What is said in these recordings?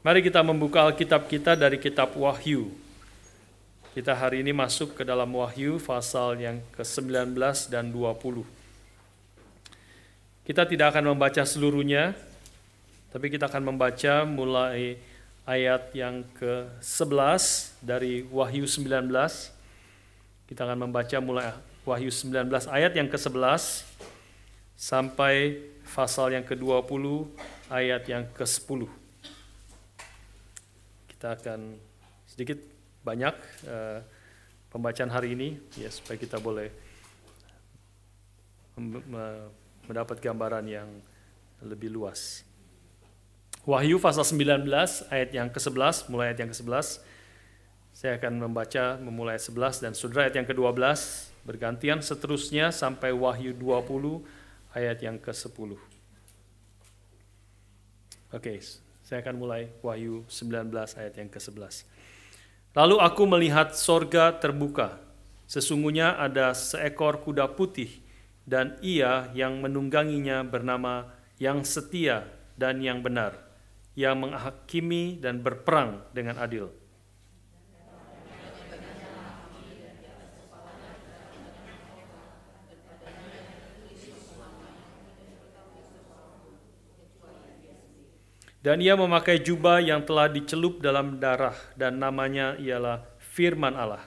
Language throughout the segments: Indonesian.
Mari kita membuka Alkitab kita dari kitab Wahyu. Kita hari ini masuk ke dalam Wahyu pasal yang ke-19 dan 20. Kita tidak akan membaca seluruhnya, tapi kita akan membaca mulai ayat yang ke-11 dari Wahyu 19. Kita akan membaca mulai Wahyu 19 ayat yang ke-11 sampai pasal yang ke-20 ayat yang ke-10. Kita akan sedikit banyak uh, pembacaan hari ini ya supaya kita boleh mendapat gambaran yang lebih luas. Wahyu pasal 19 ayat yang ke-11 mulai ayat yang ke-11 saya akan membaca memulai ayat 11 dan saudara ayat yang ke-12 bergantian seterusnya sampai Wahyu 20 ayat yang ke-10. Oke, okay, saya akan mulai Wahyu 19 ayat yang ke-11. Lalu aku melihat sorga terbuka. Sesungguhnya ada seekor kuda putih dan ia yang menungganginya bernama yang setia dan yang benar. Yang menghakimi dan berperang dengan adil Dan ia memakai jubah yang telah dicelup dalam darah dan namanya ialah firman Allah.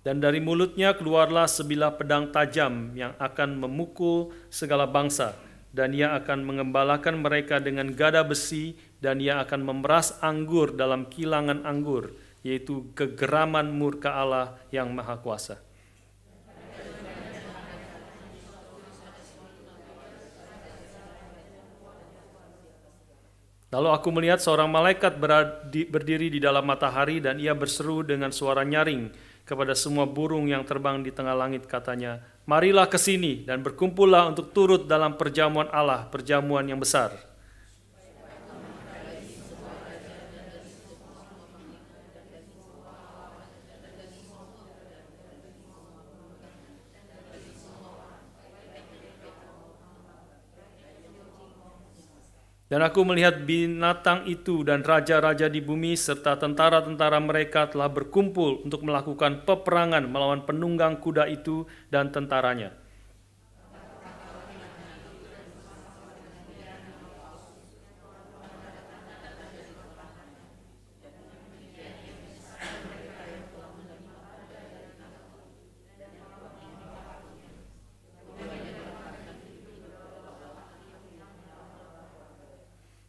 Dan dari mulutnya keluarlah sebilah pedang tajam yang akan memukul segala bangsa, dan ia akan mengembalakan mereka dengan gada besi, dan ia akan memeras anggur dalam kilangan anggur, yaitu kegeraman murka Allah yang Maha Kuasa. Lalu aku melihat seorang malaikat berdiri di dalam matahari dan ia berseru dengan suara nyaring kepada semua burung yang terbang di tengah langit katanya, Marilah ke sini dan berkumpullah untuk turut dalam perjamuan Allah, perjamuan yang besar. Dan aku melihat binatang itu dan raja-raja di bumi serta tentara-tentara mereka telah berkumpul untuk melakukan peperangan melawan penunggang kuda itu dan tentaranya.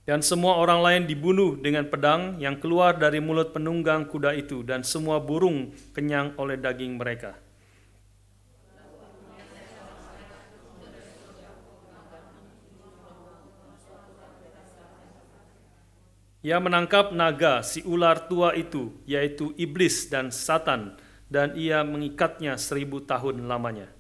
Dan semua orang lain dibunuh dengan pedang yang keluar dari mulut penunggang kuda itu, dan semua burung kenyang oleh daging mereka. Ia menangkap naga si ular tua itu, yaitu iblis dan satan, dan ia mengikatnya seribu tahun lamanya.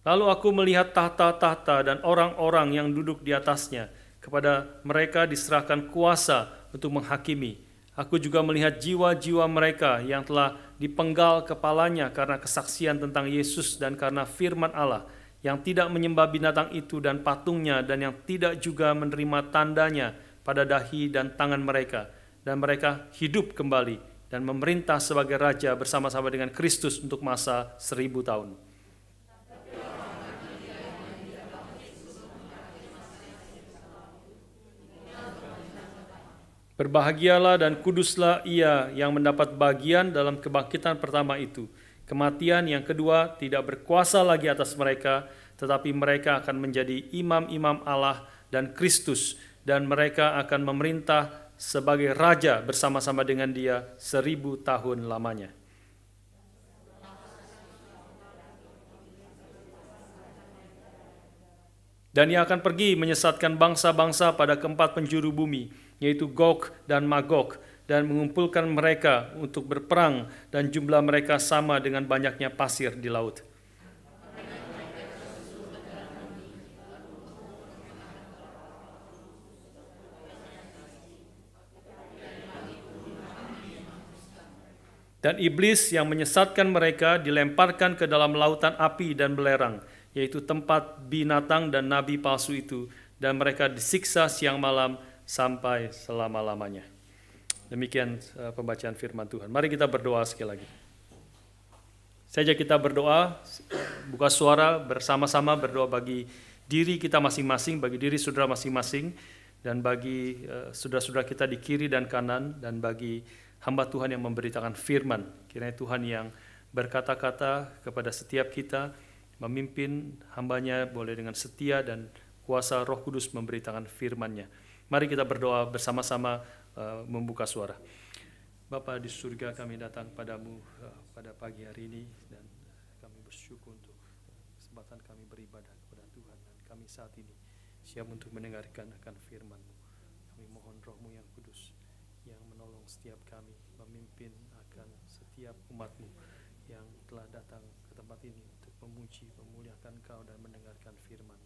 Lalu aku melihat tahta-tahta dan orang-orang yang duduk di atasnya. Kepada mereka diserahkan kuasa untuk menghakimi. Aku juga melihat jiwa-jiwa mereka yang telah dipenggal kepalanya karena kesaksian tentang Yesus dan karena firman Allah, yang tidak menyembah binatang itu dan patungnya, dan yang tidak juga menerima tandanya pada dahi dan tangan mereka. Dan mereka hidup kembali dan memerintah sebagai raja bersama-sama dengan Kristus untuk masa seribu tahun.' Berbahagialah dan kuduslah ia yang mendapat bagian dalam kebangkitan pertama itu. Kematian yang kedua tidak berkuasa lagi atas mereka, tetapi mereka akan menjadi imam-imam Allah dan Kristus, dan mereka akan memerintah sebagai raja bersama-sama dengan dia seribu tahun lamanya. Dan ia akan pergi menyesatkan bangsa-bangsa pada keempat penjuru bumi, yaitu Gog dan Magog, dan mengumpulkan mereka untuk berperang, dan jumlah mereka sama dengan banyaknya pasir di laut. Dan iblis yang menyesatkan mereka dilemparkan ke dalam lautan api dan belerang, yaitu tempat binatang dan nabi palsu itu, dan mereka disiksa siang malam sampai selama-lamanya. Demikian eh, pembacaan firman Tuhan. Mari kita berdoa sekali lagi. Saja kita berdoa, buka suara bersama-sama berdoa bagi diri kita masing-masing, bagi diri saudara masing-masing, dan bagi eh, saudara-saudara kita di kiri dan kanan, dan bagi hamba Tuhan yang memberitakan firman. Kiranya Tuhan yang berkata-kata kepada setiap kita, memimpin hambanya boleh dengan setia dan kuasa roh kudus memberitakan firman-Nya. Mari kita berdoa bersama-sama uh, membuka suara. Bapa di surga kami datang padamu uh, pada pagi hari ini dan eh, kami bersyukur untuk kesempatan kami beribadah kepada Tuhan dan kami saat ini siap untuk mendengarkan akan firman-Mu. Kami mohon rohmu yang kudus yang menolong setiap kami memimpin akan setiap umatmu yang telah datang ke tempat ini untuk memuji, memuliakan kau dan mendengarkan firman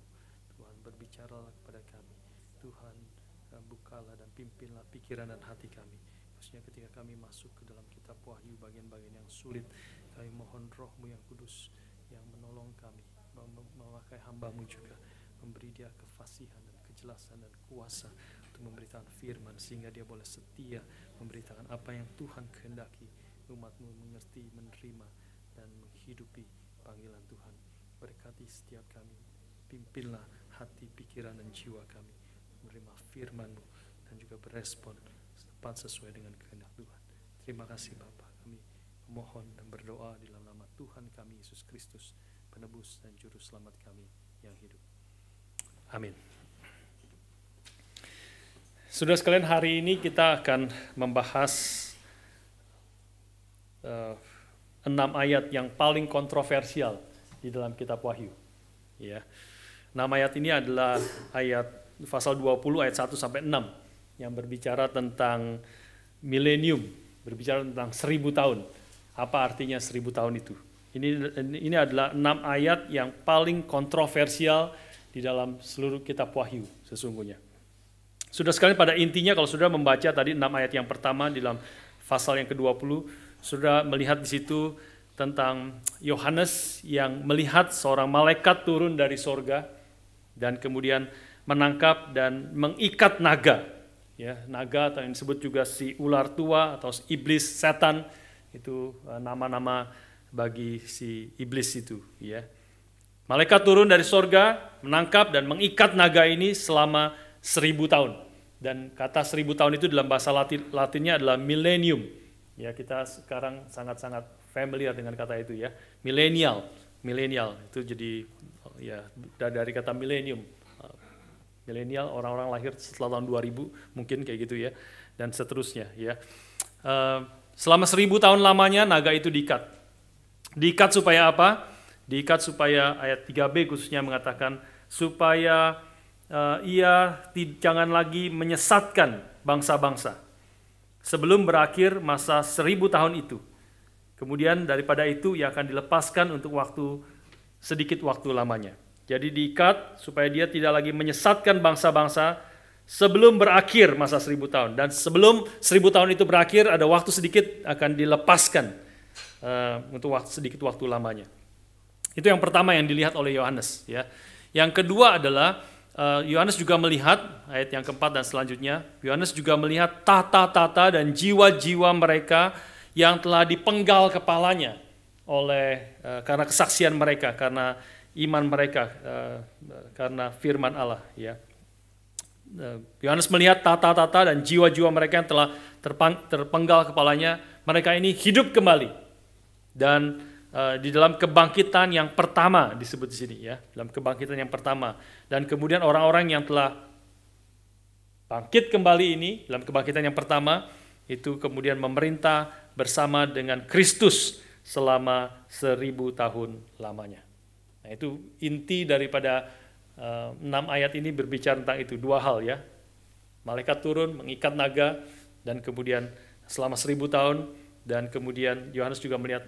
Tuhan berbicara kepada kami. Tuhan bukalah dan pimpinlah pikiran dan hati kami khususnya ketika kami masuk ke dalam kitab wahyu bagian-bagian yang sulit kami mohon rohmu yang kudus yang menolong kami memakai hambamu juga memberi dia kefasihan dan kejelasan dan kuasa untuk memberitakan firman sehingga dia boleh setia memberitakan apa yang Tuhan kehendaki umatmu mengerti menerima dan menghidupi panggilan Tuhan berkati setiap kami pimpinlah hati pikiran dan jiwa kami menerima firman-Mu dan juga berespon tepat sesuai dengan kehendak Tuhan. Terima kasih Bapak Kami mohon dan berdoa di dalam nama Tuhan kami Yesus Kristus, penebus dan juru selamat kami yang hidup. Amin. Sudah sekalian hari ini kita akan membahas uh, enam ayat yang paling kontroversial di dalam kitab Wahyu. Ya. Enam ayat ini adalah ayat pasal 20 ayat 1 sampai 6 yang berbicara tentang milenium, berbicara tentang seribu tahun. Apa artinya seribu tahun itu? Ini ini adalah enam ayat yang paling kontroversial di dalam seluruh kitab Wahyu sesungguhnya. Sudah sekali pada intinya kalau sudah membaca tadi enam ayat yang pertama di dalam pasal yang ke-20 sudah melihat di situ tentang Yohanes yang melihat seorang malaikat turun dari sorga dan kemudian menangkap dan mengikat naga. Ya, naga atau yang disebut juga si ular tua atau si iblis setan itu eh, nama-nama bagi si iblis itu ya. Malaikat turun dari sorga, menangkap dan mengikat naga ini selama seribu tahun. Dan kata seribu tahun itu dalam bahasa Latin, Latinnya adalah millennium. Ya kita sekarang sangat-sangat familiar dengan kata itu ya. Milenial, milenial itu jadi ya dari kata millennium milenial, orang-orang lahir setelah tahun 2000 mungkin kayak gitu ya, dan seterusnya ya. Uh, selama seribu tahun lamanya naga itu diikat. Diikat supaya apa? Diikat supaya ayat 3b khususnya mengatakan supaya uh, ia jangan lagi menyesatkan bangsa-bangsa sebelum berakhir masa seribu tahun itu. Kemudian daripada itu ia akan dilepaskan untuk waktu sedikit waktu lamanya. Jadi diikat supaya dia tidak lagi menyesatkan bangsa-bangsa sebelum berakhir masa seribu tahun. Dan sebelum seribu tahun itu berakhir ada waktu sedikit akan dilepaskan uh, untuk waktu, sedikit waktu lamanya. Itu yang pertama yang dilihat oleh Yohanes. Ya. Yang kedua adalah eh, Yohanes uh, juga melihat ayat yang keempat dan selanjutnya. Yohanes juga melihat tata-tata dan jiwa-jiwa mereka yang telah dipenggal kepalanya oleh uh, karena kesaksian mereka karena iman mereka uh, karena firman Allah ya. Eh, Yohanes melihat tata-tata dan jiwa-jiwa mereka yang telah terpang, terpenggal kepalanya, mereka ini hidup kembali. Dan uh, di dalam kebangkitan yang pertama disebut di sini ya, dalam kebangkitan yang pertama. Dan kemudian orang-orang yang telah bangkit kembali ini dalam kebangkitan yang pertama itu kemudian memerintah bersama dengan Kristus selama seribu tahun lamanya. Nah, itu inti daripada eh, enam ayat ini berbicara tentang itu dua hal ya. Malaikat turun mengikat naga dan kemudian selama seribu tahun dan kemudian Yohanes juga melihat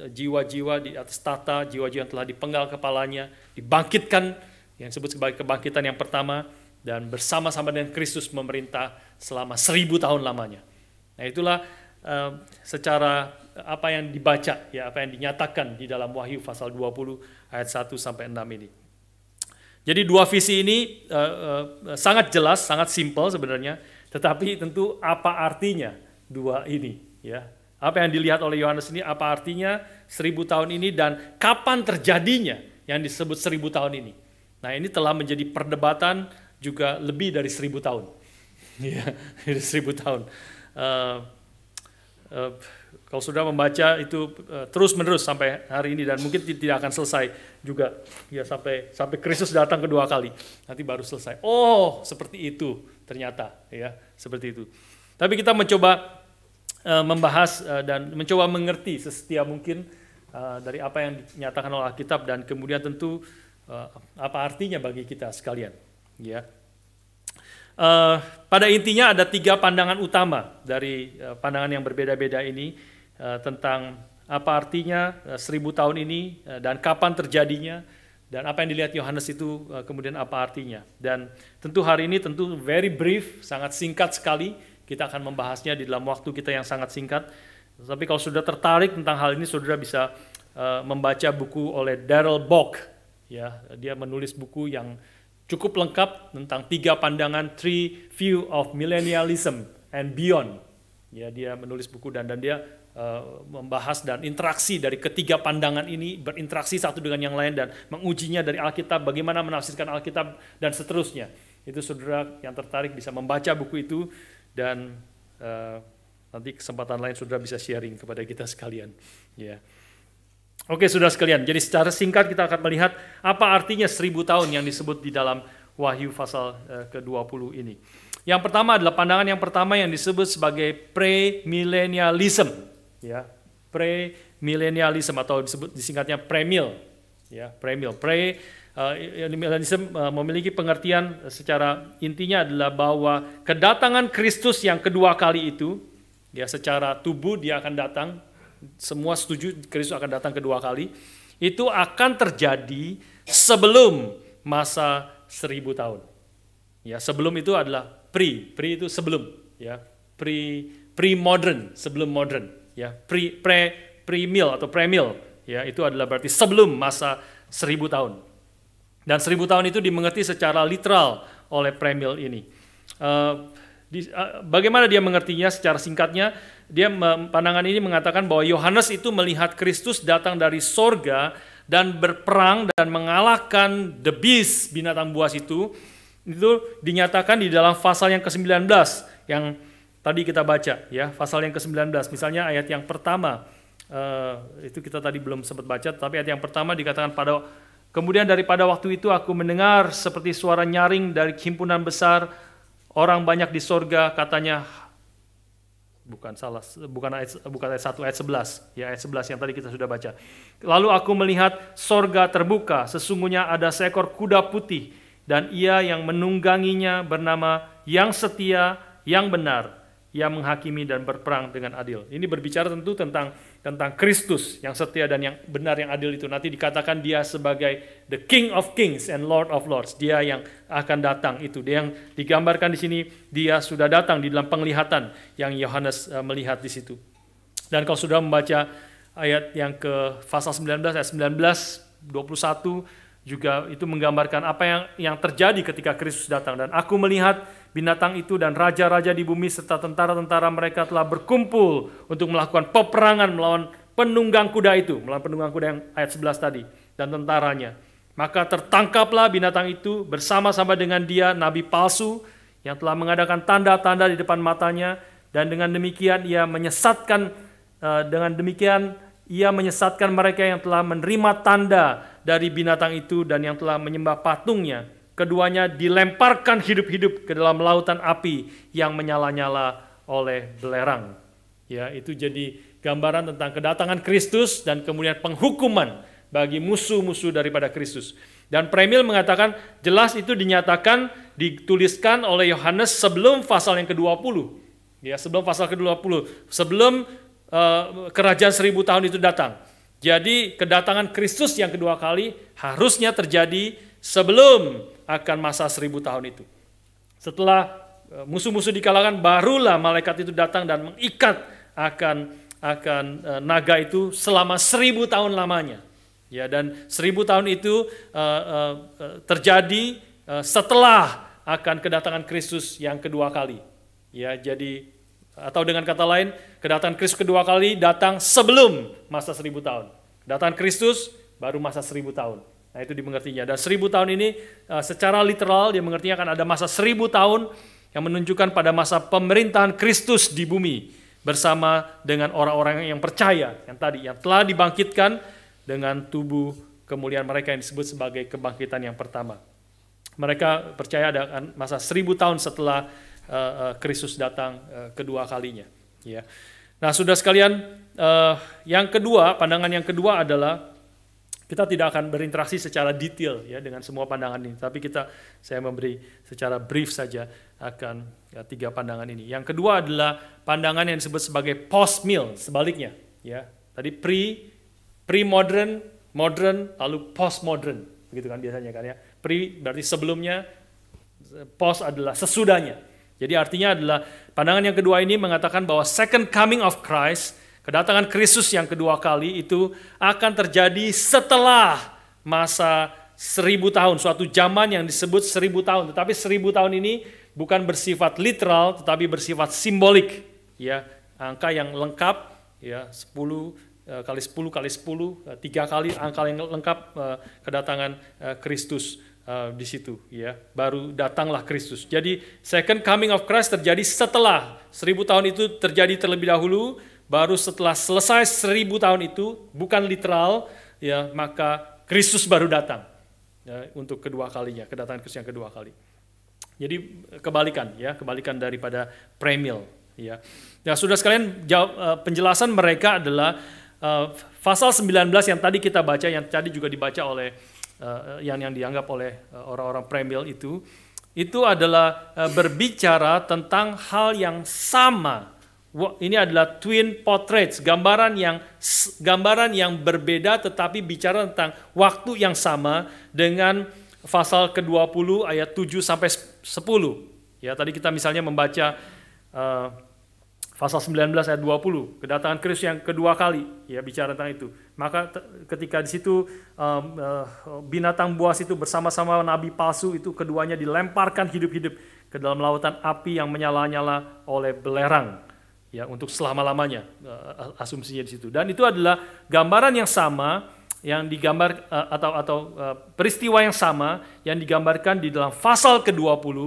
eh, jiwa-jiwa di atas tata, jiwa-jiwa yang telah dipenggal kepalanya, dibangkitkan yang disebut sebagai kebangkitan yang pertama dan bersama-sama dengan Kristus memerintah selama seribu tahun lamanya. Nah itulah uh, secara apa yang dibaca ya apa yang dinyatakan di dalam Wahyu pasal 20 ayat 1 sampai 6 ini. Jadi dua visi ini uh, uh, sangat jelas, sangat simpel sebenarnya, tetapi tentu apa artinya dua ini ya. Apa yang dilihat oleh Yohanes ini apa artinya seribu tahun ini dan kapan terjadinya yang disebut seribu tahun ini. Nah ini telah menjadi perdebatan juga lebih dari seribu tahun. Ya, seribu tahun. Uh, uh, kalau sudah membaca itu uh, eh, terus menerus sampai hari ini dan mungkin tidak akan selesai juga ya sampai sampai Kristus datang kedua kali nanti baru selesai. Oh seperti itu ternyata ya seperti itu. Tapi kita mencoba uh, membahas uh, dan mencoba mengerti sesetia mungkin uh, dari apa yang dinyatakan oleh Alkitab dan kemudian tentu uh, apa artinya bagi kita sekalian ya. Uh, pada intinya ada tiga pandangan utama dari uh, pandangan yang berbeda-beda ini uh, tentang apa artinya uh, seribu tahun ini uh, dan kapan terjadinya dan apa yang dilihat Yohanes itu uh, kemudian apa artinya. Dan tentu hari ini tentu very brief, sangat singkat sekali. Kita akan membahasnya di dalam waktu kita yang sangat singkat. Tapi kalau sudah tertarik tentang hal ini, saudara bisa uh, membaca buku oleh Daryl Bock. Ya, dia menulis buku yang cukup lengkap tentang tiga pandangan three view of millennialism and beyond. Ya, dia menulis buku dan dan dia uh, membahas dan interaksi dari ketiga pandangan ini berinteraksi satu dengan yang lain dan mengujinya dari Alkitab bagaimana menafsirkan Alkitab dan seterusnya. Itu saudara yang tertarik bisa membaca buku itu dan uh, nanti kesempatan lain saudara bisa sharing kepada kita sekalian. Ya. Yeah. Oke sudah sekalian, jadi secara singkat kita akan melihat apa artinya seribu tahun yang disebut di dalam Wahyu pasal eh, ke-20 ini. Yang pertama adalah pandangan yang pertama yang disebut sebagai premillennialism. ya premillennialism atau disebut disingkatnya premil, ya premil. Pre eh, milenialism uh, memiliki pengertian secara intinya adalah bahwa kedatangan Kristus yang kedua kali itu, ya secara tubuh dia akan datang semua setuju Kristus akan datang kedua kali, itu akan terjadi sebelum masa seribu tahun. Ya, sebelum itu adalah pre, pre itu sebelum, ya, pre pre modern, sebelum modern, ya, pre pre pre mil atau pre mil, ya, itu adalah berarti sebelum masa seribu tahun. Dan seribu tahun itu dimengerti secara literal oleh premil ini. Uh, di, uh, bagaimana dia mengertinya secara singkatnya? Dia pandangan ini mengatakan bahwa Yohanes itu melihat Kristus datang dari sorga dan berperang dan mengalahkan the beast binatang buas itu itu dinyatakan di dalam pasal yang ke-19 yang tadi kita baca ya pasal yang ke-19 misalnya ayat yang pertama uh, itu kita tadi belum sempat baca tapi ayat yang pertama dikatakan pada kemudian daripada waktu itu aku mendengar seperti suara nyaring dari himpunan besar Orang banyak di sorga katanya bukan salah bukan ayat bukan ayat 1 ayat 11 ya ayat 11 yang tadi kita sudah baca. Lalu aku melihat sorga terbuka, sesungguhnya ada seekor kuda putih dan ia yang menungganginya bernama yang setia, yang benar, yang menghakimi dan berperang dengan adil. Ini berbicara tentu tentang tentang Kristus yang setia dan yang benar yang adil itu nanti dikatakan dia sebagai the King of Kings and Lord of Lords dia yang akan datang itu dia yang digambarkan di sini dia sudah datang di dalam penglihatan yang Yohanes eh, melihat di situ dan kalau sudah membaca ayat yang ke pasal 19 ayat 19 21 juga itu menggambarkan apa yang yang terjadi ketika Kristus datang dan aku melihat Binatang itu dan raja-raja di bumi serta tentara-tentara mereka telah berkumpul untuk melakukan peperangan melawan penunggang kuda itu, melawan penunggang kuda yang ayat 11 tadi dan tentaranya. Maka tertangkaplah binatang itu bersama-sama dengan dia nabi palsu yang telah mengadakan tanda-tanda di depan matanya dan dengan demikian ia menyesatkan eh, dengan demikian ia menyesatkan mereka yang telah menerima tanda dari binatang itu dan yang telah menyembah patungnya Keduanya dilemparkan hidup-hidup ke dalam lautan api yang menyala-nyala oleh belerang. Ya, itu jadi gambaran tentang kedatangan Kristus dan kemudian penghukuman bagi musuh-musuh daripada Kristus. Dan Premil mengatakan jelas itu dinyatakan dituliskan oleh Yohanes sebelum pasal yang ke-20. Ya, sebelum pasal ke-20, sebelum uh, kerajaan seribu tahun itu datang. Jadi kedatangan Kristus yang kedua kali harusnya terjadi sebelum akan masa seribu tahun itu. Setelah eh, musuh-musuh dikalahkan, barulah malaikat itu datang dan mengikat akan akan eh, naga itu selama seribu tahun lamanya. Ya dan seribu tahun itu uh, uh, terjadi uh, setelah akan kedatangan Kristus yang kedua kali. Ya jadi atau dengan kata lain kedatangan Kristus kedua kali datang sebelum masa seribu tahun. Kedatangan Kristus baru masa seribu tahun. Nah itu dimengertinya. Dan seribu tahun ini eh, secara literal dia mengertinya akan ada masa seribu tahun yang menunjukkan pada masa pemerintahan Kristus di bumi bersama dengan orang-orang yang percaya yang tadi yang telah dibangkitkan dengan tubuh kemuliaan mereka yang disebut sebagai kebangkitan yang pertama. Mereka percaya ada masa seribu tahun setelah eh, eh, Kristus datang kedua kalinya. Ya. Nah, sudah sekalian, yang kedua pandangan yang kedua adalah kita tidak akan berinteraksi secara detail ya dengan semua pandangan ini, tapi kita saya memberi secara brief saja akan ya, tiga pandangan ini. Yang kedua adalah pandangan yang disebut sebagai post mill sebaliknya ya. Tadi pre pre modern, modern lalu post modern begitu kan biasanya kan ya. Pre berarti sebelumnya, post adalah sesudahnya. Jadi artinya adalah pandangan yang kedua ini mengatakan bahwa second coming of Christ Kedatangan Kristus yang kedua kali itu akan terjadi setelah masa seribu tahun, suatu zaman yang disebut seribu tahun. Tetapi seribu tahun ini bukan bersifat literal, tetapi bersifat simbolik. Ya, angka yang lengkap, ya, 10 e, kali 10 kali 10, e, tiga kali angka yang lengkap e, kedatangan Kristus di situ ya baru datanglah Kristus jadi second coming of Christ terjadi setelah seribu tahun itu terjadi terlebih dahulu baru setelah selesai seribu tahun itu bukan literal ya maka Kristus baru datang ya, untuk kedua kalinya kedatangan Kristus yang kedua kali jadi kebalikan ya kebalikan daripada premil ya nah ya, sudah sekalian jawab, eh, penjelasan mereka adalah uh, pasal 19 yang tadi kita baca yang tadi juga dibaca oleh uh, yang yang dianggap oleh orang-orang premil itu itu adalah uh, berbicara tentang hal yang sama ini adalah twin portraits, gambaran yang gambaran yang berbeda tetapi bicara tentang waktu yang sama dengan pasal ke-20 ayat 7 sampai 10. Ya, tadi kita misalnya membaca uh, pasal 19 ayat 20, kedatangan Kristus yang kedua kali, ya bicara tentang itu. Maka ketika di situ um, uh, binatang buas itu bersama-sama nabi palsu itu keduanya dilemparkan hidup-hidup ke dalam lautan api yang menyala-nyala oleh belerang ya untuk selama-lamanya uh, asumsinya di situ. Dan itu adalah gambaran yang sama yang digambar uh, atau atau uh, peristiwa yang sama yang digambarkan di dalam pasal ke-20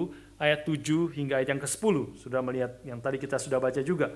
ayat 7 hingga ayat yang ke-10. Sudah melihat yang tadi kita sudah baca juga.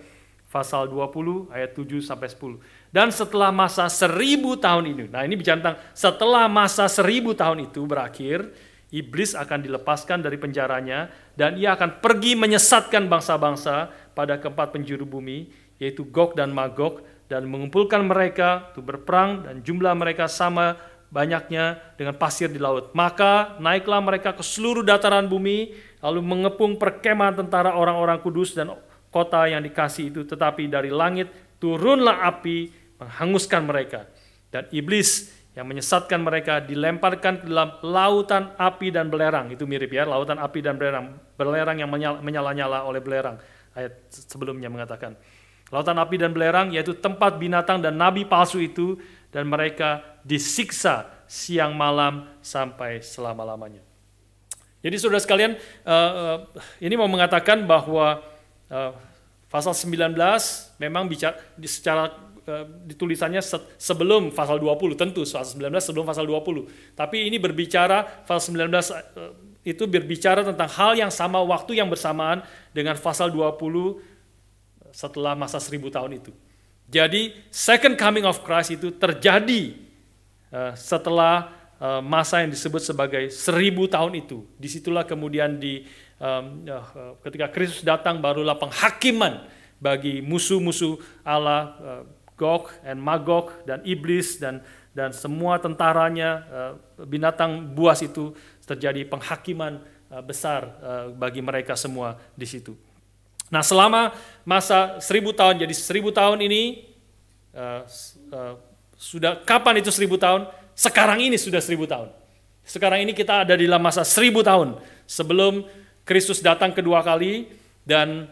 Pasal 20 ayat 7 sampai 10. Dan setelah masa seribu tahun ini, nah ini bicara tentang setelah masa seribu tahun itu berakhir, iblis akan dilepaskan dari penjaranya dan ia akan pergi menyesatkan bangsa-bangsa pada keempat penjuru bumi, yaitu Gog dan Magog, dan mengumpulkan mereka untuk berperang dan jumlah mereka sama banyaknya dengan pasir di laut. Maka naiklah mereka ke seluruh dataran bumi, lalu mengepung perkemahan tentara orang-orang kudus dan kota yang dikasih itu. Tetapi dari langit turunlah api menghanguskan mereka. Dan iblis yang menyesatkan mereka dilemparkan ke dalam lautan api dan belerang. Itu mirip ya, lautan api dan belerang. Belerang yang menyala-nyala oleh belerang ayat sebelumnya mengatakan, lautan api dan belerang yaitu tempat binatang dan nabi palsu itu dan mereka disiksa siang malam sampai selama-lamanya. Jadi saudara sekalian, uh, ini mau mengatakan bahwa uh, pasal 19 memang bicara secara uh, ditulisannya sebelum pasal 20 tentu pasal 19 sebelum pasal 20. Tapi ini berbicara pasal 19 uh, itu berbicara tentang hal yang sama waktu yang bersamaan dengan pasal 20 setelah masa seribu tahun itu. Jadi second coming of Christ itu terjadi uh, setelah uh, masa yang disebut sebagai seribu tahun itu. Disitulah kemudian di um, uh, ketika Kristus datang barulah penghakiman bagi musuh-musuh Allah uh, Gog and Magog dan iblis dan dan semua tentaranya uh, binatang buas itu terjadi penghakiman uh, besar uh, bagi mereka semua di situ. Nah selama masa seribu tahun, jadi seribu tahun ini uh, sudah kapan itu seribu tahun? Sekarang ini sudah seribu tahun. Sekarang ini kita ada di dalam masa seribu tahun sebelum Kristus datang kedua kali dan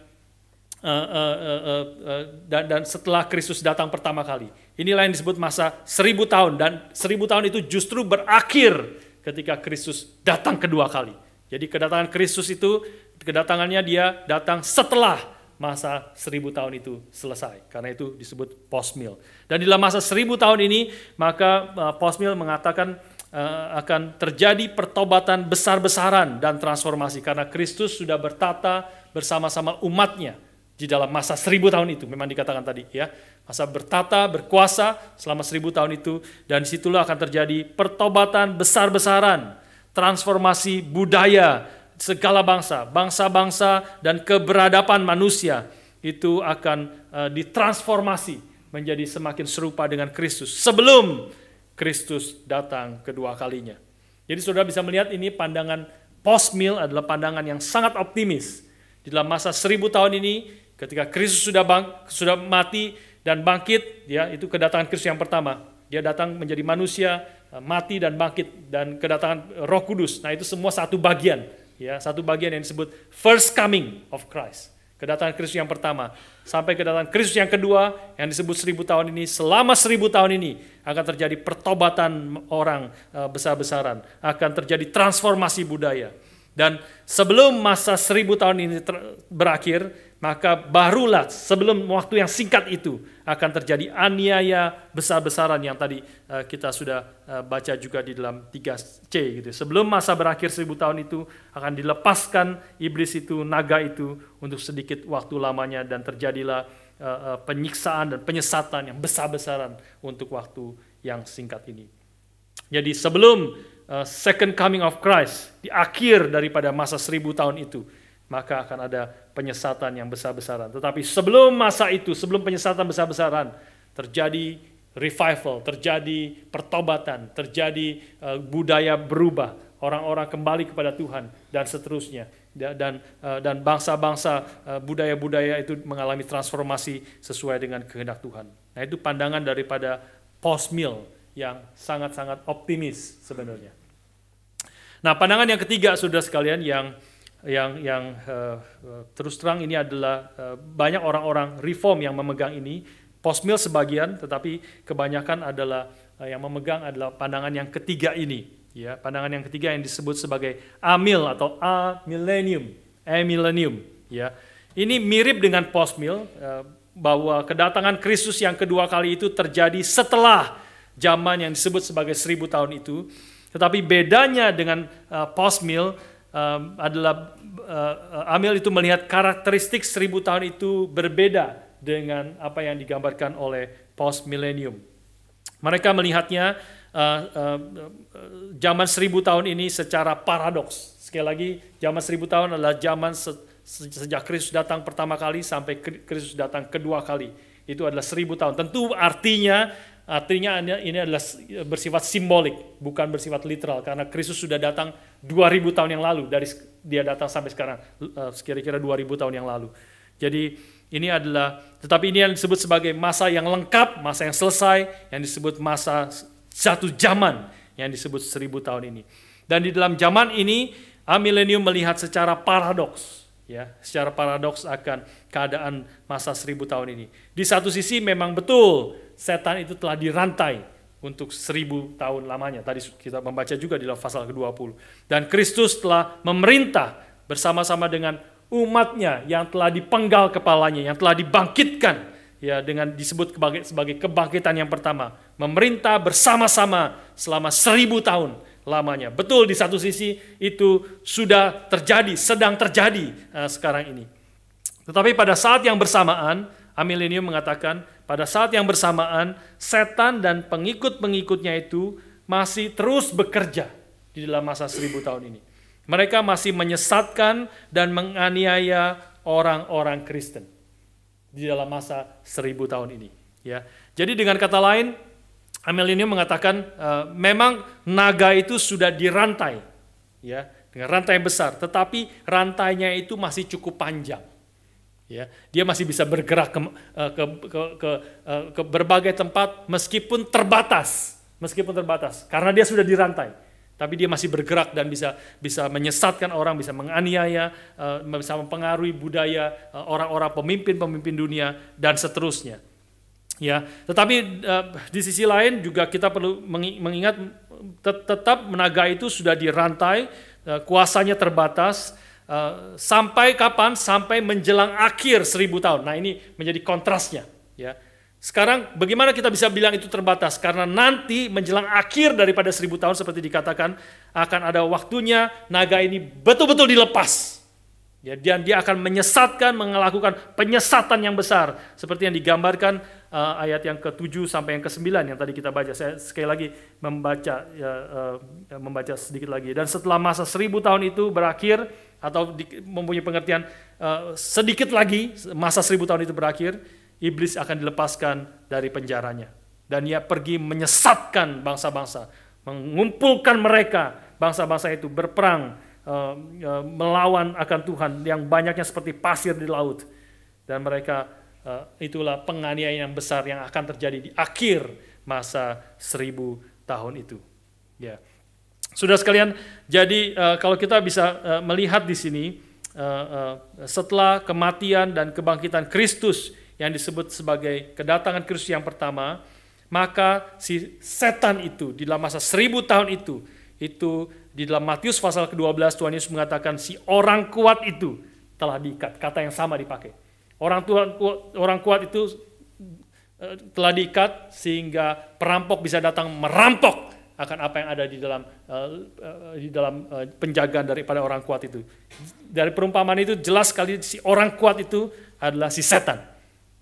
uh, uh, uh, uh, dan, dan setelah Kristus datang pertama kali. Inilah yang disebut masa seribu tahun dan seribu tahun itu justru berakhir ketika Kristus datang kedua kali. Jadi kedatangan Kristus itu, kedatangannya dia datang setelah masa seribu tahun itu selesai. Karena itu disebut post mill Dan di dalam masa seribu tahun ini, maka eh, post mill mengatakan uh, akan terjadi pertobatan besar-besaran dan transformasi. Karena Kristus sudah bertata bersama-sama umatnya di dalam masa seribu tahun itu memang dikatakan tadi ya masa bertata berkuasa selama seribu tahun itu dan disitulah akan terjadi pertobatan besar-besaran transformasi budaya segala bangsa bangsa-bangsa dan keberadaban manusia itu akan uh, ditransformasi menjadi semakin serupa dengan Kristus sebelum Kristus datang kedua kalinya jadi saudara bisa melihat ini pandangan post mill adalah pandangan yang sangat optimis di dalam masa seribu tahun ini Ketika Kristus sudah bang, sudah mati dan bangkit, ya itu kedatangan Kristus yang pertama. Dia datang menjadi manusia, eh, mati dan bangkit dan kedatangan Roh Kudus. Nah, itu semua satu bagian, ya, satu bagian yang disebut first coming of Christ. Kedatangan Kristus yang pertama sampai kedatangan Kristus yang kedua yang disebut seribu tahun ini selama seribu tahun ini akan terjadi pertobatan orang eh, besar-besaran akan terjadi transformasi budaya dan sebelum masa seribu tahun ini berakhir maka barulah sebelum waktu yang singkat itu akan terjadi aniaya besar-besaran yang tadi eh, kita sudah eh, baca juga di dalam 3C gitu. Sebelum masa berakhir seribu tahun itu akan dilepaskan iblis itu, naga itu untuk sedikit waktu lamanya dan terjadilah eh, penyiksaan dan penyesatan yang besar-besaran untuk waktu yang singkat ini. Jadi sebelum second coming of Christ di akhir daripada masa seribu tahun itu maka akan ada penyesatan yang besar-besaran. Tetapi sebelum masa itu, sebelum penyesatan besar-besaran, terjadi revival, terjadi pertobatan, terjadi eh, budaya berubah, orang-orang kembali kepada Tuhan dan seterusnya. Dan eh, dan bangsa-bangsa eh, budaya-budaya itu mengalami transformasi sesuai dengan kehendak Tuhan. Nah, itu pandangan daripada post mill yang sangat-sangat optimis sebenarnya. Nah, pandangan yang ketiga sudah sekalian yang yang yang uh, terus terang ini adalah uh, banyak orang-orang reform yang memegang ini postmill sebagian tetapi kebanyakan adalah uh, yang memegang adalah pandangan yang ketiga ini ya pandangan yang ketiga yang disebut sebagai amil atau a millennium a millennium ya ini mirip dengan postmill uh, bahwa kedatangan Kristus yang kedua kali itu terjadi setelah zaman yang disebut sebagai seribu tahun itu tetapi bedanya dengan uh, postmill um, adalah uh, Amil itu melihat karakteristik seribu tahun itu berbeda dengan apa yang digambarkan oleh post millennium. Mereka melihatnya uh, uh, zaman seribu tahun ini secara paradoks. Sekali lagi, zaman seribu tahun adalah zaman se sejak Kristus datang pertama kali sampai Kristus datang kedua kali. Itu adalah seribu tahun. Tentu artinya Artinya ini adalah ya, bersifat simbolik, bukan bersifat literal karena Kristus sudah datang 2000 tahun yang lalu dari dia datang sampai sekarang eh, kira-kira 2000 tahun yang lalu. Jadi ini adalah tetapi ini yang disebut sebagai masa yang lengkap, masa yang selesai, yang disebut masa satu zaman yang disebut seribu tahun ini. Dan di dalam zaman ini amilenium melihat secara paradoks ya secara paradoks akan keadaan masa seribu tahun ini. Di satu sisi memang betul setan itu telah dirantai untuk seribu tahun lamanya. Tadi kita membaca juga di dalam pasal ke-20. Dan Kristus telah memerintah bersama-sama dengan umatnya yang telah dipenggal kepalanya, yang telah dibangkitkan ya dengan disebut sebagai, kebangkitan yang pertama. Memerintah bersama-sama selama seribu tahun lamanya. Betul di satu sisi itu sudah terjadi, sedang terjadi uh, sekarang ini. Tetapi pada saat yang bersamaan, Amilenium mengatakan pada saat yang bersamaan, setan dan pengikut-pengikutnya itu masih terus bekerja di dalam masa seribu tahun ini. Mereka masih menyesatkan dan menganiaya orang-orang Kristen di dalam masa seribu tahun ini. Ya, jadi dengan kata lain, Amelinio mengatakan uh, memang naga itu sudah dirantai, ya, dengan rantai yang besar, tetapi rantainya itu masih cukup panjang ya dia masih bisa bergerak ke eh, ke ke, ke, eh, ke berbagai tempat meskipun terbatas meskipun terbatas karena dia sudah dirantai tapi dia masih bergerak dan bisa bisa menyesatkan orang, bisa menganiaya, eh, bisa mempengaruhi budaya orang-orang pemimpin-pemimpin dunia dan seterusnya. Ya, tetapi di sisi lain juga kita perlu mengingat tetap menaga itu sudah dirantai, kuasanya terbatas, Eh, sampai kapan? Sampai menjelang akhir seribu tahun. Nah ini menjadi kontrasnya. Ya. Sekarang bagaimana kita bisa bilang itu terbatas? Karena nanti menjelang akhir daripada seribu tahun seperti dikatakan akan ada waktunya naga ini betul-betul dilepas. Ya, dan dia akan menyesatkan, melakukan penyesatan yang besar seperti yang digambarkan uh, ayat yang ke-7 sampai yang ke-9 yang tadi kita baca. Saya sekali lagi membaca ya, uh, membaca sedikit lagi. Dan setelah masa seribu tahun itu berakhir atau di, mempunyai pengertian uh, sedikit lagi masa seribu tahun itu berakhir, iblis akan dilepaskan dari penjaranya dan ia pergi menyesatkan bangsa-bangsa, mengumpulkan mereka bangsa-bangsa itu berperang uh, uh, melawan akan Tuhan yang banyaknya seperti pasir di laut dan mereka Eh, itulah penganiayaan yang besar yang akan terjadi di akhir masa seribu tahun itu. Ya, sudah sekalian. Jadi eh, kalau kita bisa eh, melihat di sini setelah kematian dan kebangkitan Kristus yang disebut sebagai kedatangan Kristus yang pertama, maka si setan itu di dalam masa seribu tahun itu itu di dalam Matius pasal ke-12 Tuhan Yesus mengatakan si orang kuat itu telah diikat. Kata yang sama dipakai Orang Tuhan orang kuat itu eh, telah diikat sehingga perampok bisa datang merampok akan apa yang ada di dalam eh, eh, di dalam penjagaan daripada orang kuat itu. Dari perumpamaan itu jelas sekali si orang kuat itu adalah si setan.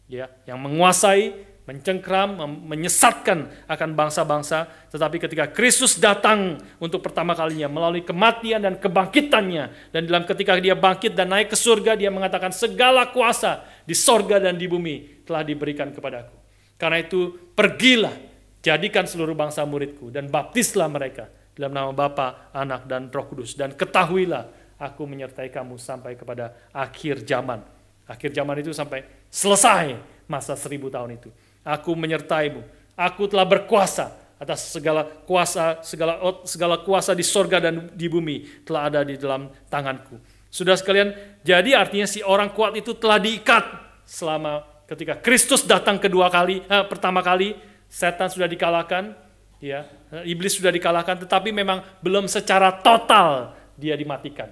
Ya, yang menguasai mencengkram, menyesatkan akan bangsa-bangsa. Tetapi ketika Kristus datang untuk pertama kalinya melalui kematian dan kebangkitannya, dan dalam ketika dia bangkit dan naik ke surga, dia mengatakan segala kuasa di sorga dan di bumi telah diberikan kepadaku. Karena itu pergilah, jadikan seluruh bangsa muridku dan baptislah mereka dalam nama Bapa, Anak dan Roh Kudus dan ketahuilah aku menyertai kamu sampai kepada akhir zaman. Akhir zaman itu sampai selesai masa seribu tahun itu. Aku menyertaimu. Aku telah berkuasa atas segala kuasa, segala segala kuasa di sorga dan di bumi telah ada di dalam tanganku. Sudah sekalian, jadi artinya si orang kuat itu telah diikat selama ketika Kristus datang kedua kali, eh, pertama kali setan sudah dikalahkan, ya, eh, iblis sudah dikalahkan, tetapi memang belum secara total dia dimatikan.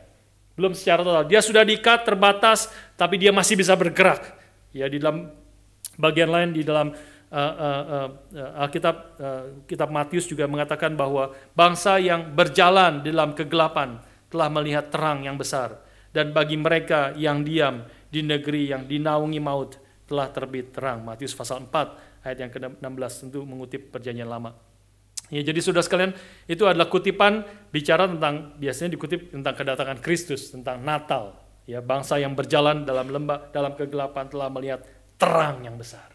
Belum secara total. Dia sudah diikat, terbatas, tapi dia masih bisa bergerak. Ya, di dalam Bagian lain di dalam uh, uh, uh, Alkitab uh, kitab Matius juga mengatakan bahwa bangsa yang berjalan di dalam kegelapan telah melihat terang yang besar dan bagi mereka yang diam di negeri yang dinaungi maut telah terbit terang. Matius pasal 4 ayat yang ke-16 tentu mengutip perjanjian lama. Ya, jadi sudah sekalian, itu adalah kutipan bicara tentang biasanya dikutip tentang kedatangan Kristus, tentang Natal. Ya, bangsa yang berjalan dalam lembah dalam kegelapan telah melihat terang yang besar.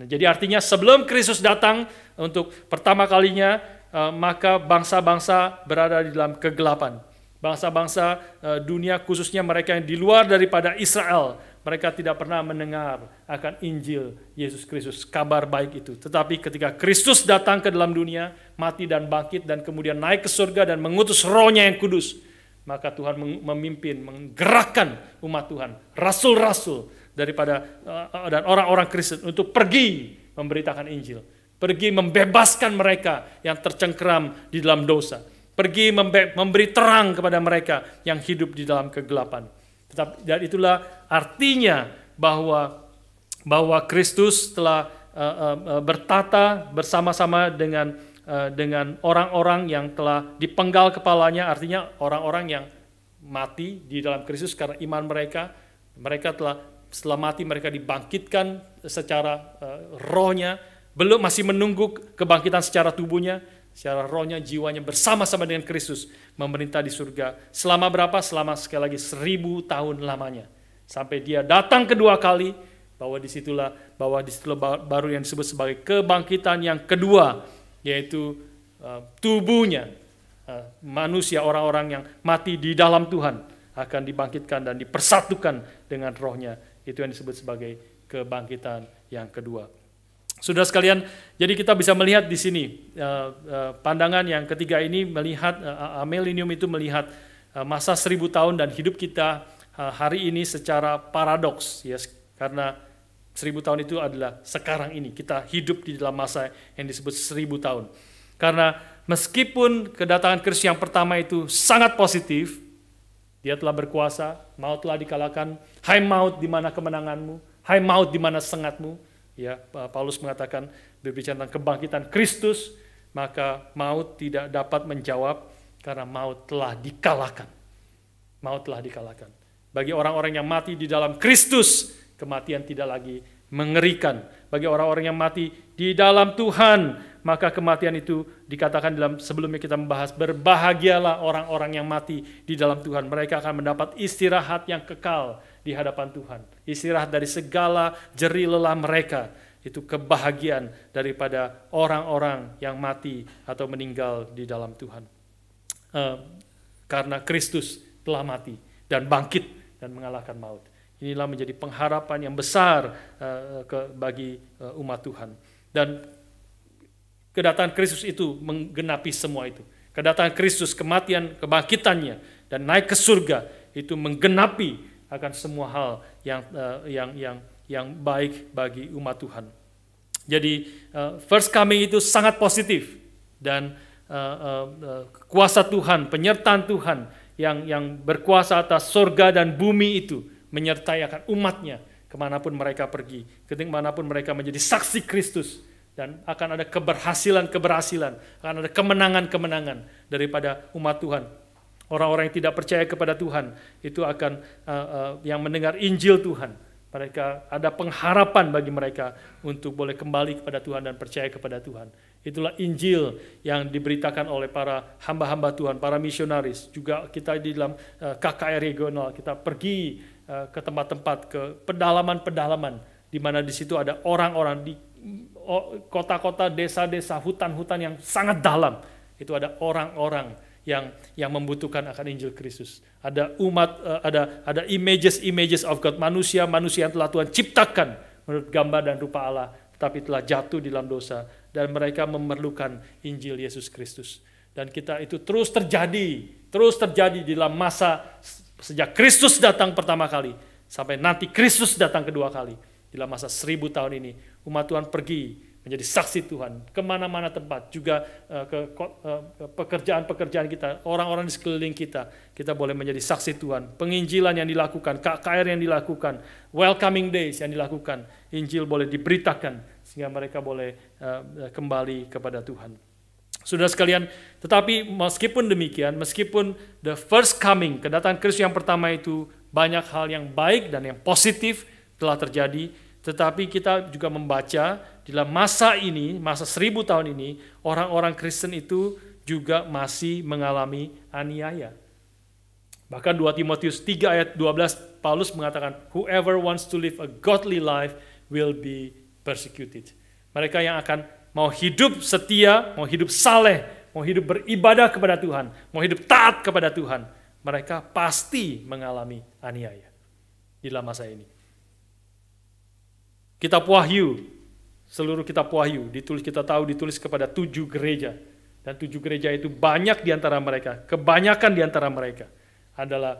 Nah, jadi artinya sebelum Kristus datang untuk pertama kalinya uh, maka bangsa-bangsa berada di dalam kegelapan. Bangsa-bangsa uh, dunia khususnya mereka yang di luar daripada Israel, mereka tidak pernah mendengar akan Injil Yesus Kristus, kabar baik itu. Tetapi ketika Kristus datang ke dalam dunia, mati dan bangkit dan kemudian naik ke surga dan mengutus rohnya yang kudus, maka Tuhan memimpin, menggerakkan umat Tuhan, rasul-rasul daripada eh, dan orang-orang Kristen untuk pergi memberitakan Injil, pergi membebaskan mereka yang tercengkeram di dalam dosa, pergi memberi terang kepada mereka yang hidup di dalam kegelapan. Tetapi dan itulah artinya bahwa bahwa Kristus telah uh, uh, bertata bersama-sama dengan uh, dengan orang-orang yang telah dipenggal kepalanya, artinya orang-orang yang mati di dalam Kristus karena iman mereka, mereka telah setelah mati mereka dibangkitkan secara uh, rohnya, belum masih menunggu kebangkitan secara tubuhnya, secara rohnya, jiwanya bersama-sama dengan Kristus memerintah di surga. Selama berapa? Selama sekali lagi seribu tahun lamanya. Sampai dia datang kedua kali, bahwa disitulah bahwa disitulah baru yang disebut sebagai kebangkitan yang kedua, yaitu uh, tubuhnya uh, manusia orang-orang yang mati di dalam Tuhan akan dibangkitkan dan dipersatukan dengan rohnya itu yang disebut sebagai kebangkitan yang kedua. Sudah sekalian, jadi kita bisa melihat di sini eh, eh, pandangan yang ketiga ini melihat eh, Amelinium itu melihat masa seribu tahun dan hidup kita hari ini secara paradoks, ya yes, karena seribu tahun itu adalah sekarang ini kita hidup di dalam masa yang disebut seribu tahun. Karena meskipun kedatangan Kristus yang pertama itu sangat positif, dia telah berkuasa, maut telah dikalahkan. Hai maut, di mana kemenanganmu? Hai maut, di mana sengatmu? Ya, Paulus mengatakan berbicara tentang kebangkitan Kristus, maka maut tidak dapat menjawab karena maut telah dikalahkan. Maut telah dikalahkan. Bagi orang-orang yang mati di dalam Kristus, kematian tidak lagi mengerikan bagi orang-orang yang mati di dalam Tuhan. Maka kematian itu dikatakan dalam sebelumnya kita membahas berbahagialah orang-orang yang mati di dalam Tuhan. Mereka akan mendapat istirahat yang kekal di hadapan Tuhan. Istirahat dari segala jeri lelah mereka. Itu kebahagiaan daripada orang-orang yang mati atau meninggal di dalam Tuhan. Eh, karena Kristus telah mati dan bangkit dan mengalahkan maut. Inilah menjadi pengharapan yang besar uh, ke, bagi uh, umat Tuhan. Dan kedatangan Kristus itu menggenapi semua itu. Kedatangan Kristus, kematian, kebangkitannya, dan naik ke surga itu menggenapi akan semua hal yang uh, yang yang yang baik bagi umat Tuhan. Jadi uh, first coming itu sangat positif dan uh, uh, kuasa Tuhan, penyertaan Tuhan yang yang berkuasa atas surga dan bumi itu menyertai akan umatnya kemanapun mereka pergi, kemanapun mereka menjadi saksi Kristus dan akan ada keberhasilan-keberhasilan, akan ada kemenangan-kemenangan daripada umat Tuhan. Orang-orang yang tidak percaya kepada Tuhan itu akan uh, uh, yang mendengar Injil Tuhan, mereka ada pengharapan bagi mereka untuk boleh kembali kepada Tuhan dan percaya kepada Tuhan. Itulah Injil yang diberitakan oleh para hamba-hamba Tuhan, para misionaris. Juga kita di dalam eh, KKR regional kita pergi Eh, ke tempat-tempat ke pedalaman-pedalaman di mana di situ ada orang-orang di kota-kota, desa-desa, hutan-hutan yang sangat dalam. Itu ada orang-orang yang yang membutuhkan akan Injil Kristus. Ada umat, eh, ada ada images-images of God, manusia-manusia yang telah Tuhan ciptakan menurut gambar dan rupa Allah, tapi telah jatuh di dalam dosa dan mereka memerlukan Injil Yesus Kristus. Dan kita itu terus terjadi, terus terjadi di dalam masa Sejak Kristus datang pertama kali sampai nanti Kristus datang kedua kali. Dalam masa seribu tahun ini umat Tuhan pergi menjadi saksi Tuhan kemana-mana tempat juga eh, ke eh, pekerjaan-pekerjaan kita orang-orang di sekeliling kita kita boleh menjadi saksi Tuhan penginjilan yang dilakukan KKR yang dilakukan welcoming days yang dilakukan Injil boleh diberitakan sehingga mereka boleh eh, kembali kepada Tuhan. Sudah sekalian, tetapi meskipun demikian, meskipun the first coming, kedatangan Kristus yang pertama itu banyak hal yang baik dan yang positif telah terjadi, tetapi kita juga membaca di dalam masa ini, masa seribu tahun ini, orang-orang Kristen itu juga masih mengalami aniaya. Bahkan 2 Timotius 3 ayat 12, Paulus mengatakan, Whoever wants to live a godly life will be persecuted. Mereka yang akan mau hidup setia, mau hidup saleh, mau hidup beribadah kepada Tuhan, mau hidup taat kepada Tuhan, mereka pasti mengalami aniaya di dalam masa ini. Kitab Wahyu, seluruh kitab Wahyu ditulis kita tahu ditulis kepada tujuh gereja dan tujuh gereja itu banyak di antara mereka, kebanyakan di antara mereka adalah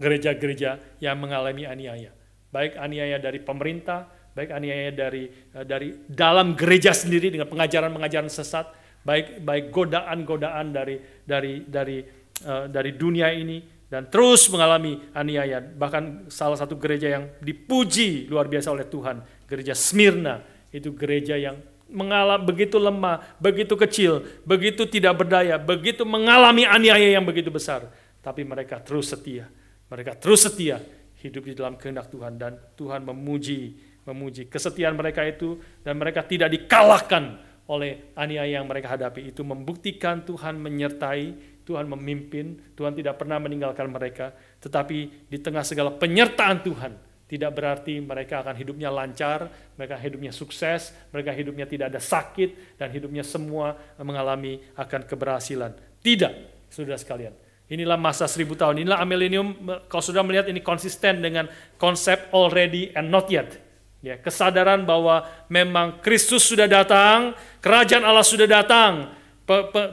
gereja-gereja yang mengalami aniaya, baik aniaya dari pemerintah baik aniaya dari eh, dari dalam gereja sendiri dengan pengajaran-pengajaran sesat, baik baik godaan-godaan dari dari dari uh, dari dunia ini dan terus mengalami aniaya. Bahkan salah satu gereja yang dipuji luar biasa oleh Tuhan, gereja Smyrna, itu gereja yang mengalami begitu lemah, begitu kecil, begitu tidak berdaya, begitu mengalami aniaya yang begitu besar, tapi mereka terus setia. Mereka terus setia hidup di dalam kehendak Tuhan dan Tuhan memuji memuji kesetiaan mereka itu dan mereka tidak dikalahkan oleh aniaya yang mereka hadapi itu membuktikan Tuhan menyertai, Tuhan memimpin, Tuhan tidak pernah meninggalkan mereka, tetapi di tengah segala penyertaan Tuhan tidak berarti mereka akan hidupnya lancar, mereka hidupnya sukses, mereka hidupnya tidak ada sakit dan hidupnya semua mengalami akan keberhasilan. Tidak, Saudara sekalian. Inilah masa seribu tahun, inilah amilenium, kalau sudah melihat ini konsisten dengan konsep already and not yet Ya, kesadaran bahwa memang Kristus sudah datang, kerajaan Allah sudah datang.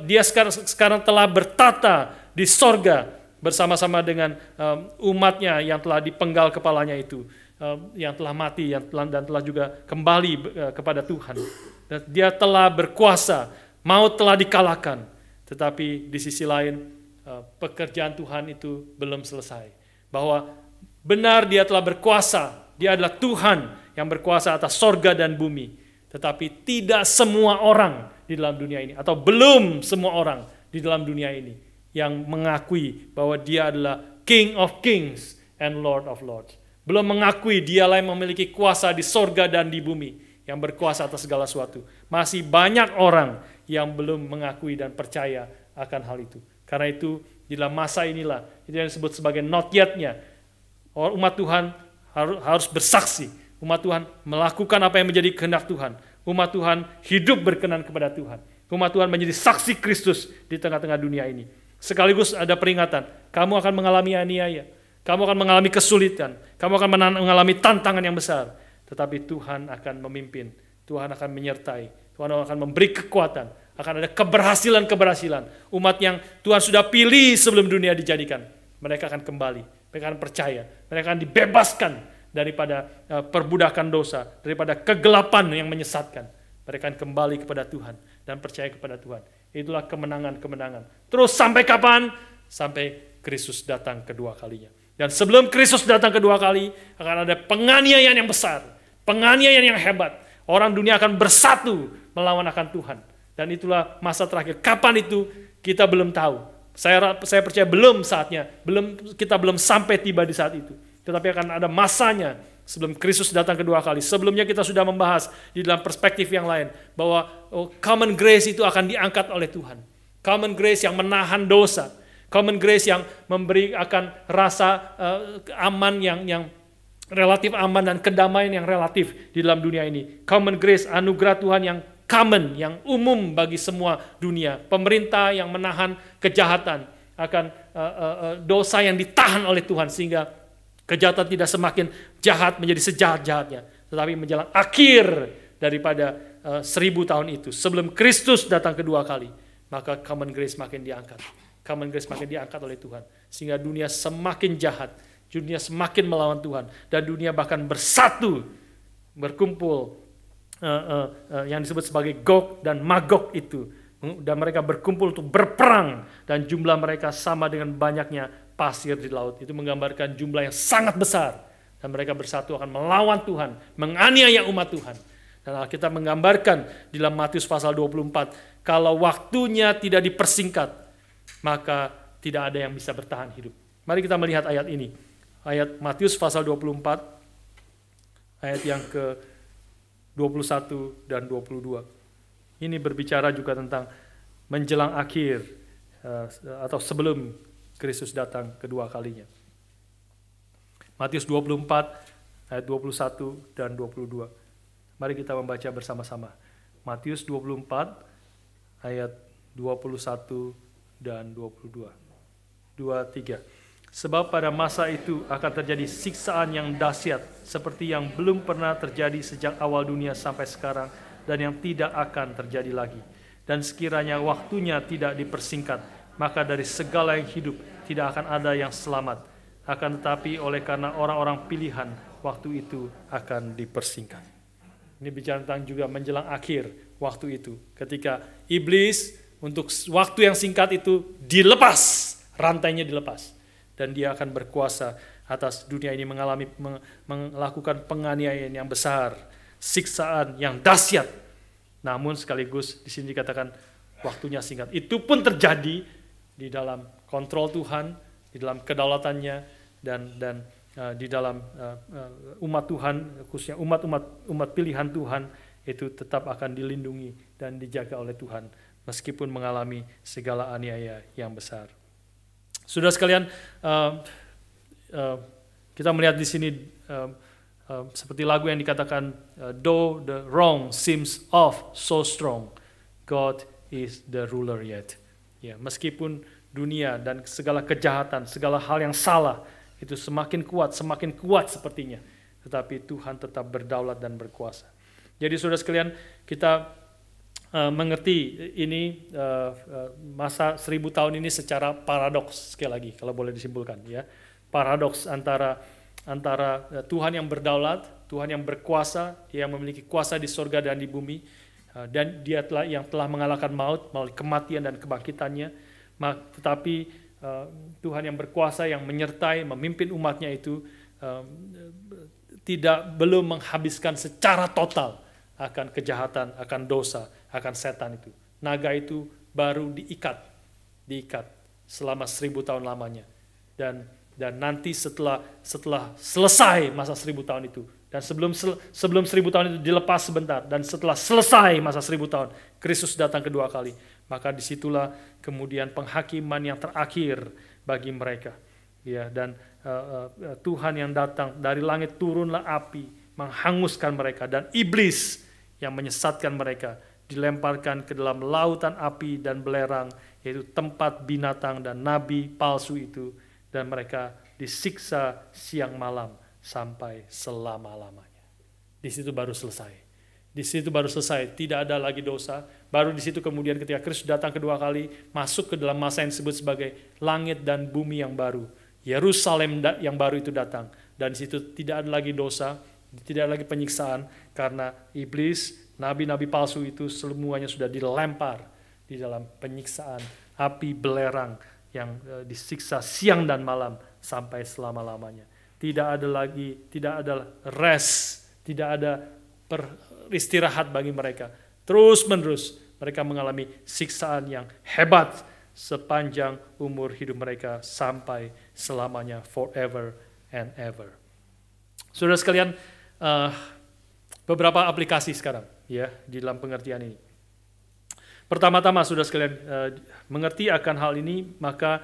dia sekarang, sekarang telah bertata di sorga bersama-sama dengan um, umatnya yang telah dipenggal kepalanya itu, um, yang telah mati yang telah, dan telah juga kembali uh, kepada Tuhan. Dan dia telah berkuasa, maut telah dikalahkan. Tetapi di sisi lain uh, pekerjaan Tuhan itu belum selesai. Bahwa benar dia telah berkuasa, dia adalah Tuhan, yang berkuasa atas sorga dan bumi. Tetapi tidak semua orang di dalam dunia ini, atau belum semua orang di dalam dunia ini, yang mengakui bahwa dia adalah King of Kings and Lord of Lords. Belum mengakui Dia lain memiliki kuasa di sorga dan di bumi, yang berkuasa atas segala sesuatu. Masih banyak orang yang belum mengakui dan percaya akan hal itu. Karena itu, di dalam masa inilah, itu yang disebut sebagai not yet-nya, umat Tuhan harus bersaksi Umat Tuhan melakukan apa yang menjadi kehendak Tuhan. Umat Tuhan hidup berkenan kepada Tuhan. Umat Tuhan menjadi saksi Kristus di tengah-tengah dunia ini. Sekaligus ada peringatan, kamu akan mengalami aniaya, kamu akan mengalami kesulitan, kamu akan mengalami tantangan yang besar. Tetapi Tuhan akan memimpin, Tuhan akan menyertai, Tuhan akan memberi kekuatan, akan ada keberhasilan-keberhasilan. Umat yang Tuhan sudah pilih sebelum dunia dijadikan, mereka akan kembali, mereka akan percaya, mereka akan dibebaskan daripada eh, perbudakan dosa, daripada kegelapan yang menyesatkan. Mereka akan kembali kepada Tuhan dan percaya kepada Tuhan. Itulah kemenangan-kemenangan. Terus sampai kapan? Sampai Kristus datang kedua kalinya. Dan sebelum Kristus datang kedua kali, akan ada penganiayaan yang besar, penganiayaan yang hebat. Orang dunia akan bersatu melawan akan Tuhan. Dan itulah masa terakhir. Kapan itu? Kita belum tahu. Saya saya percaya belum saatnya, belum kita belum sampai tiba di saat itu tetapi akan ada masanya sebelum Kristus datang kedua kali. Sebelumnya kita sudah membahas di dalam perspektif yang lain bahwa oh, common grace itu akan diangkat oleh Tuhan. Common grace yang menahan dosa, common grace yang memberi akan rasa uh, aman yang yang relatif aman dan kedamaian yang relatif di dalam dunia ini. Common grace anugerah Tuhan yang common yang umum bagi semua dunia. Pemerintah yang menahan kejahatan akan uh, uh, dosa yang ditahan oleh Tuhan sehingga Kejahatan tidak semakin jahat menjadi sejahat-jahatnya, tetapi menjelang akhir daripada uh, seribu tahun itu, sebelum Kristus datang kedua kali, maka common grace makin diangkat. Common grace makin diangkat oleh Tuhan. Sehingga dunia semakin jahat, dunia semakin melawan Tuhan, dan dunia bahkan bersatu, berkumpul, uh, uh, uh, yang disebut sebagai Gog dan Magog itu. Dan mereka berkumpul untuk berperang, dan jumlah mereka sama dengan banyaknya pasir di laut. Itu menggambarkan jumlah yang sangat besar. Dan mereka bersatu akan melawan Tuhan, menganiaya umat Tuhan. Dan Alkitab menggambarkan di dalam Matius pasal 24, kalau waktunya tidak dipersingkat, maka tidak ada yang bisa bertahan hidup. Mari kita melihat ayat ini. Ayat Matius pasal 24, ayat yang ke 21 dan 22. Ini berbicara juga tentang menjelang akhir eh, atau sebelum Kristus datang kedua kalinya. Matius 24 ayat 21 dan 22. Mari kita membaca bersama-sama. Matius 24 ayat 21 dan 22. 23. Sebab pada masa itu akan terjadi siksaan yang dahsyat seperti yang belum pernah terjadi sejak awal dunia sampai sekarang dan yang tidak akan terjadi lagi. Dan sekiranya waktunya tidak dipersingkat, maka dari segala yang hidup tidak akan ada yang selamat. Akan tetapi oleh karena orang-orang pilihan, waktu itu akan dipersingkat. Ini bicara tentang juga menjelang akhir waktu itu. Ketika iblis untuk waktu yang singkat itu dilepas, rantainya dilepas. Dan dia akan berkuasa atas dunia ini mengalami melakukan penganiayaan yang besar, siksaan yang dahsyat. Namun sekaligus di sini dikatakan waktunya singkat. Itu pun terjadi di dalam kontrol Tuhan, di dalam kedaulatannya dan dan uh, di dalam uh, uh umat Tuhan khususnya umat-umat umat pilihan Tuhan itu tetap akan dilindungi dan dijaga oleh Tuhan meskipun mengalami segala aniaya yang besar. Sudah sekalian uh, uh, kita melihat di sini uh, uh, seperti lagu yang dikatakan uh, though the wrong seems off so strong God is the ruler yet. Ya, meskipun dunia dan segala kejahatan, segala hal yang salah itu semakin kuat, semakin kuat sepertinya. Tetapi Tuhan tetap berdaulat dan berkuasa. Jadi saudara sekalian, kita uh, mengerti ini uh, masa seribu tahun ini secara paradoks sekali lagi kalau boleh disimpulkan ya. Paradoks antara antara Tuhan yang berdaulat, Tuhan yang berkuasa, yang memiliki kuasa di sorga dan di bumi, dan dia telah yang telah mengalahkan maut melalui kematian dan kebangkitannya tetapi eh, Tuhan yang berkuasa yang menyertai, memimpin umatnya itu eh, tidak belum menghabiskan secara total akan kejahatan, akan dosa, akan setan itu. Naga itu baru diikat, diikat selama seribu tahun lamanya. Dan dan nanti setelah setelah selesai masa seribu tahun itu dan sebelum sebelum seribu tahun itu dilepas sebentar dan setelah selesai masa seribu tahun Kristus datang kedua kali maka disitulah kemudian penghakiman yang terakhir bagi mereka. Ya, dan uh, uh, Tuhan yang datang dari langit turunlah api menghanguskan mereka dan iblis yang menyesatkan mereka dilemparkan ke dalam lautan api dan belerang yaitu tempat binatang dan nabi palsu itu dan mereka disiksa siang malam sampai selama-lamanya. Di situ baru selesai. Di situ baru selesai, tidak ada lagi dosa, Baru di situ kemudian ketika Kristus datang kedua kali, masuk ke dalam masa yang disebut sebagai langit dan bumi yang baru. Yerusalem yang baru itu datang. Dan di situ tidak ada lagi dosa, tidak ada lagi penyiksaan, karena iblis, nabi-nabi palsu itu semuanya sudah dilempar di dalam penyiksaan api belerang yang e, disiksa siang dan malam sampai selama-lamanya. Tidak ada lagi, tidak ada rest, tidak ada peristirahat bagi mereka Terus menerus mereka mengalami siksaan yang hebat sepanjang umur hidup mereka sampai selamanya forever and ever. Sudah sekalian, uh, beberapa aplikasi sekarang ya di dalam pengertian ini. Pertama-tama sudah sekalian uh, mengerti akan hal ini maka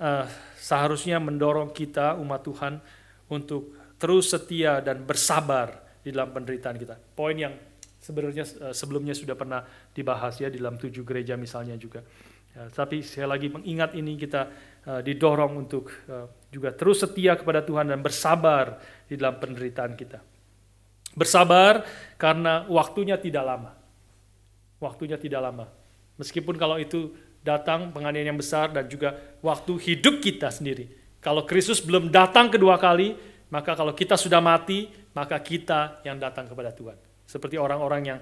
uh, seharusnya mendorong kita umat Tuhan untuk terus setia dan bersabar di dalam penderitaan kita. Poin yang sebenarnya eh, sebelumnya sudah pernah dibahas ya di dalam tujuh gereja misalnya juga. Ya, tapi saya lagi mengingat ini kita uh, didorong untuk uh, juga terus setia kepada Tuhan dan bersabar di dalam penderitaan kita. Bersabar karena waktunya tidak lama. Waktunya tidak lama. Meskipun kalau itu datang penganiayaan yang besar dan juga waktu hidup kita sendiri. Kalau Kristus belum datang kedua kali, maka kalau kita sudah mati, maka kita yang datang kepada Tuhan seperti orang-orang yang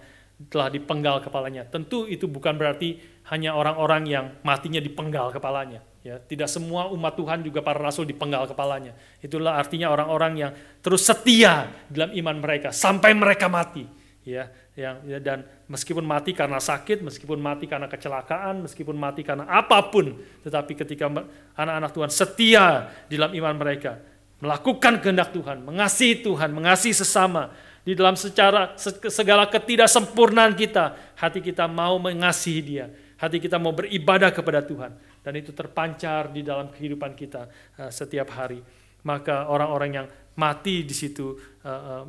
telah dipenggal kepalanya. Tentu itu bukan berarti hanya orang-orang yang matinya dipenggal kepalanya. Ya, tidak semua umat Tuhan juga para rasul dipenggal kepalanya. Itulah artinya orang-orang yang terus setia dalam iman mereka sampai mereka mati. Ya, yang ya, dan meskipun mati karena sakit, meskipun mati karena kecelakaan, meskipun mati karena apapun, tetapi ketika anak-anak Tuhan setia dalam iman mereka, melakukan kehendak Tuhan, mengasihi Tuhan, mengasihi sesama, di dalam secara segala ketidaksempurnaan kita, hati kita mau mengasihi Dia, hati kita mau beribadah kepada Tuhan dan itu terpancar di dalam kehidupan kita uh, setiap hari. Maka orang-orang yang mati di situ uh, uh,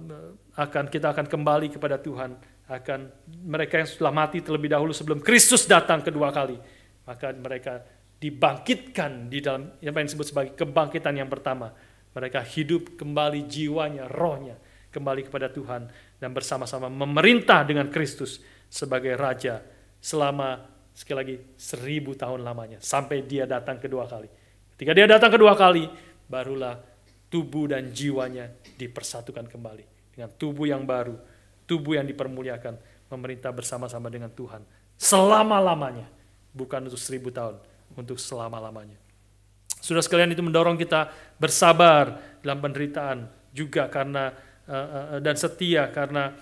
akan kita akan kembali kepada Tuhan, akan mereka yang sudah mati terlebih dahulu sebelum Kristus datang kedua kali, maka mereka dibangkitkan di dalam apa yang disebut sebagai kebangkitan yang pertama. Mereka hidup kembali jiwanya, rohnya kembali kepada Tuhan dan bersama-sama memerintah dengan Kristus sebagai Raja selama sekali lagi seribu tahun lamanya sampai dia datang kedua kali. Ketika dia datang kedua kali, barulah tubuh dan jiwanya dipersatukan kembali dengan tubuh yang baru, tubuh yang dipermuliakan, memerintah bersama-sama dengan Tuhan selama-lamanya, bukan untuk seribu tahun, untuk selama-lamanya. Sudah sekalian itu mendorong kita bersabar dalam penderitaan juga karena Eh, eh, eh, dan setia karena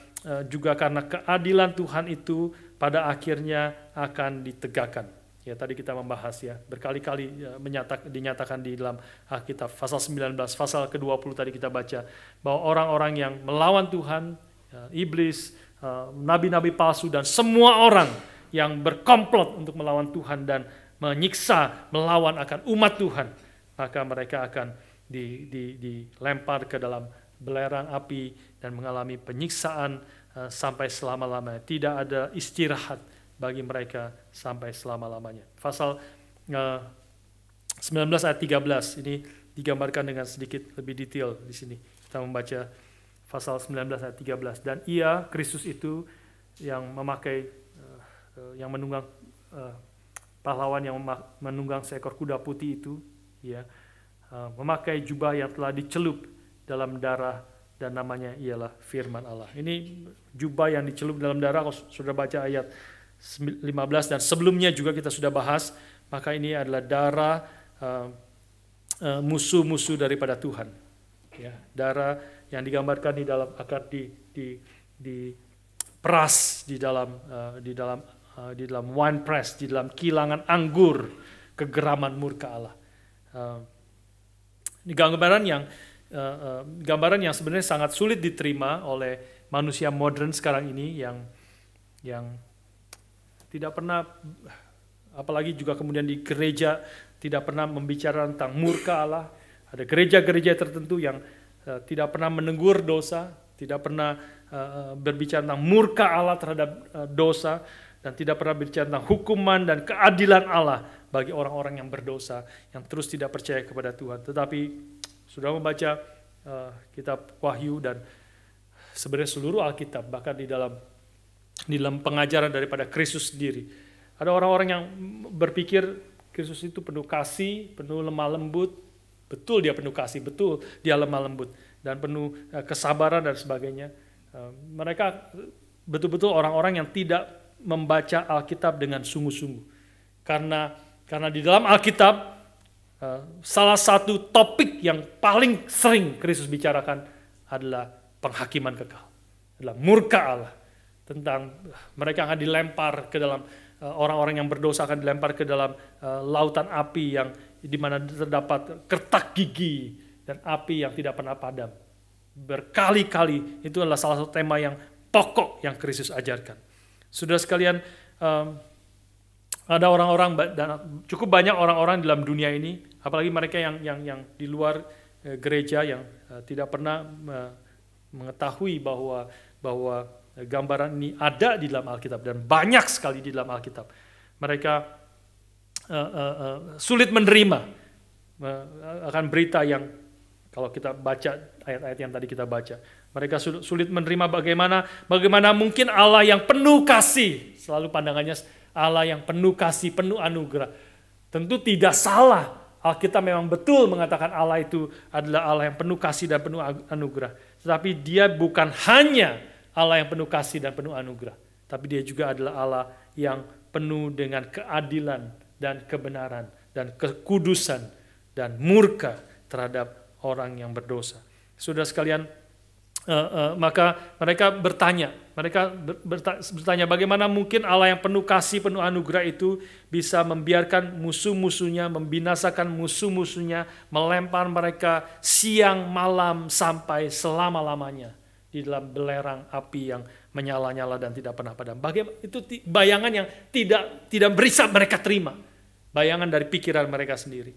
juga karena keadilan Tuhan itu pada akhirnya akan ditegakkan. Ya tadi kita membahas ya berkali-kali ya, menyatak, dinyatakan di dalam Alkitab pasal 19 pasal ke-20 tadi kita baca bahwa orang-orang yang melawan Tuhan, ya, iblis, nabi-nabi palsu dan semua orang yang berkomplot untuk melawan Tuhan dan menyiksa melawan akan umat Tuhan maka mereka akan di, di, dilempar ke dalam belerang api dan mengalami penyiksaan uh, sampai selama-lamanya. Tidak ada istirahat bagi mereka sampai selama-lamanya. Pasal uh, eh, 19 ayat 13 ini digambarkan dengan sedikit lebih detail di sini. Kita membaca pasal 19 ayat 13 dan ia Kristus itu yang memakai uh, uh, yang menunggang uh, pahlawan yang menunggang seekor kuda putih itu ya memakai jubah yang telah dicelup dalam darah dan namanya ialah firman Allah. Ini jubah yang dicelup dalam darah kalau sudah baca ayat 15 dan sebelumnya juga kita sudah bahas maka ini adalah darah uh, uh, musuh-musuh daripada Tuhan. Ya, darah yang digambarkan di dalam akar di di di peras di dalam uh, di dalam uh, di dalam wine press di dalam kilangan anggur kegeraman murka Allah. Uh, ini gambaran yang Eh, eh, gambaran yang sebenarnya sangat sulit diterima oleh manusia modern sekarang ini yang yang tidak pernah apalagi juga kemudian di gereja tidak pernah membicarakan tentang murka Allah. Ada gereja-gereja tertentu yang uh, tidak pernah menegur dosa, tidak pernah uh, berbicara tentang murka Allah terhadap uh, dosa dan tidak pernah berbicara tentang hukuman dan keadilan Allah bagi orang-orang yang berdosa yang terus tidak percaya kepada Tuhan. Tetapi sudah membaca uh, kitab Wahyu dan sebenarnya seluruh Alkitab bahkan di dalam di dalam pengajaran daripada Kristus sendiri. Ada orang-orang yang berpikir Kristus itu penuh kasih, penuh lemah lembut. Betul dia penuh kasih, betul dia lemah lembut dan penuh eh, kesabaran dan sebagainya. Eh, mereka betul-betul orang-orang yang tidak membaca Alkitab dengan sungguh-sungguh. Karena karena di dalam Alkitab Eh, salah satu topik yang paling sering Kristus bicarakan adalah penghakiman kekal. Adalah murka Allah tentang eh, mereka akan dilempar ke dalam eh, orang-orang yang berdosa akan dilempar ke dalam lautan api yang di mana terdapat kertak gigi dan api yang tidak pernah padam. Berkali-kali itu adalah salah satu tema yang pokok yang Kristus ajarkan. Sudah sekalian ada orang-orang dan cukup banyak orang-orang dalam dunia ini, apalagi mereka yang yang yang di luar eh, gereja yang eh, tidak pernah mengetahui bahwa bahwa eh, gambaran ini ada di dalam Alkitab dan banyak sekali di dalam Alkitab. Mereka uh, uh, uh, sulit menerima uh, akan berita yang kalau kita baca ayat-ayat yang tadi kita baca, mereka sulit menerima bagaimana bagaimana mungkin Allah yang penuh kasih selalu pandangannya Allah yang penuh kasih, penuh anugerah. Tentu tidak salah. Alkitab memang betul mengatakan Allah itu adalah Allah yang penuh kasih dan penuh anugerah. Tetapi dia bukan hanya Allah yang penuh kasih dan penuh anugerah. Tapi dia juga adalah Allah yang penuh dengan keadilan dan kebenaran dan kekudusan dan murka terhadap orang yang berdosa. Sudah sekalian, uh, uh, maka mereka bertanya, mereka bertanya bagaimana mungkin Allah yang penuh kasih, penuh anugerah itu bisa membiarkan musuh-musuhnya, membinasakan musuh-musuhnya, melempar mereka siang malam sampai selama-lamanya di dalam belerang api yang menyala-nyala dan tidak pernah padam. Bagaimana itu bayangan yang tidak tidak berisap mereka terima. Bayangan dari pikiran mereka sendiri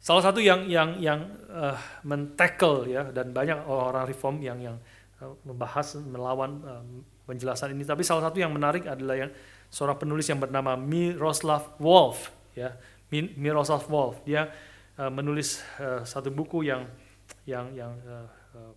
salah satu yang yang yang uh, mentackle ya dan banyak orang-orang reform yang yang uh, membahas melawan uh, penjelasan ini tapi salah satu yang menarik adalah yang seorang penulis yang bernama Miroslav Wolf ya Miroslav Wolf dia uh, menulis uh, satu buku yang yang yang uh, uh,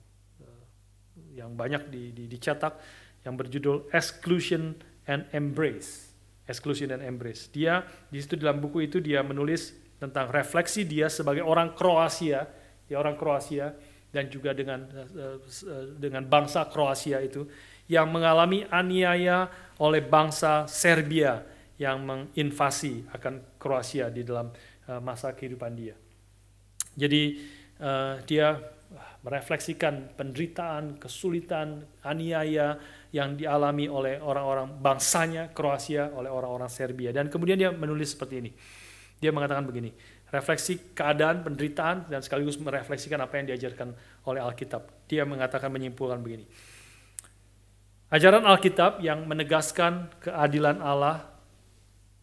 yang banyak di, di, dicetak yang berjudul Exclusion and Embrace Exclusion and Embrace dia di situ dalam buku itu dia menulis tentang refleksi dia sebagai orang Kroasia, ya orang Kroasia dan juga dengan eh, eh, dengan bangsa Kroasia itu yang mengalami aniaya oleh bangsa Serbia yang menginvasi akan Kroasia di dalam eh, masa kehidupan dia. Jadi dia merefleksikan penderitaan, kesulitan, aniaya yang dialami oleh orang-orang bangsanya Kroasia, oleh orang-orang Serbia. Dan kemudian dia menulis seperti ini. Dia mengatakan begini, refleksi keadaan penderitaan dan sekaligus merefleksikan apa yang diajarkan oleh Alkitab. Dia mengatakan menyimpulkan begini. Ajaran Alkitab yang menegaskan keadilan Allah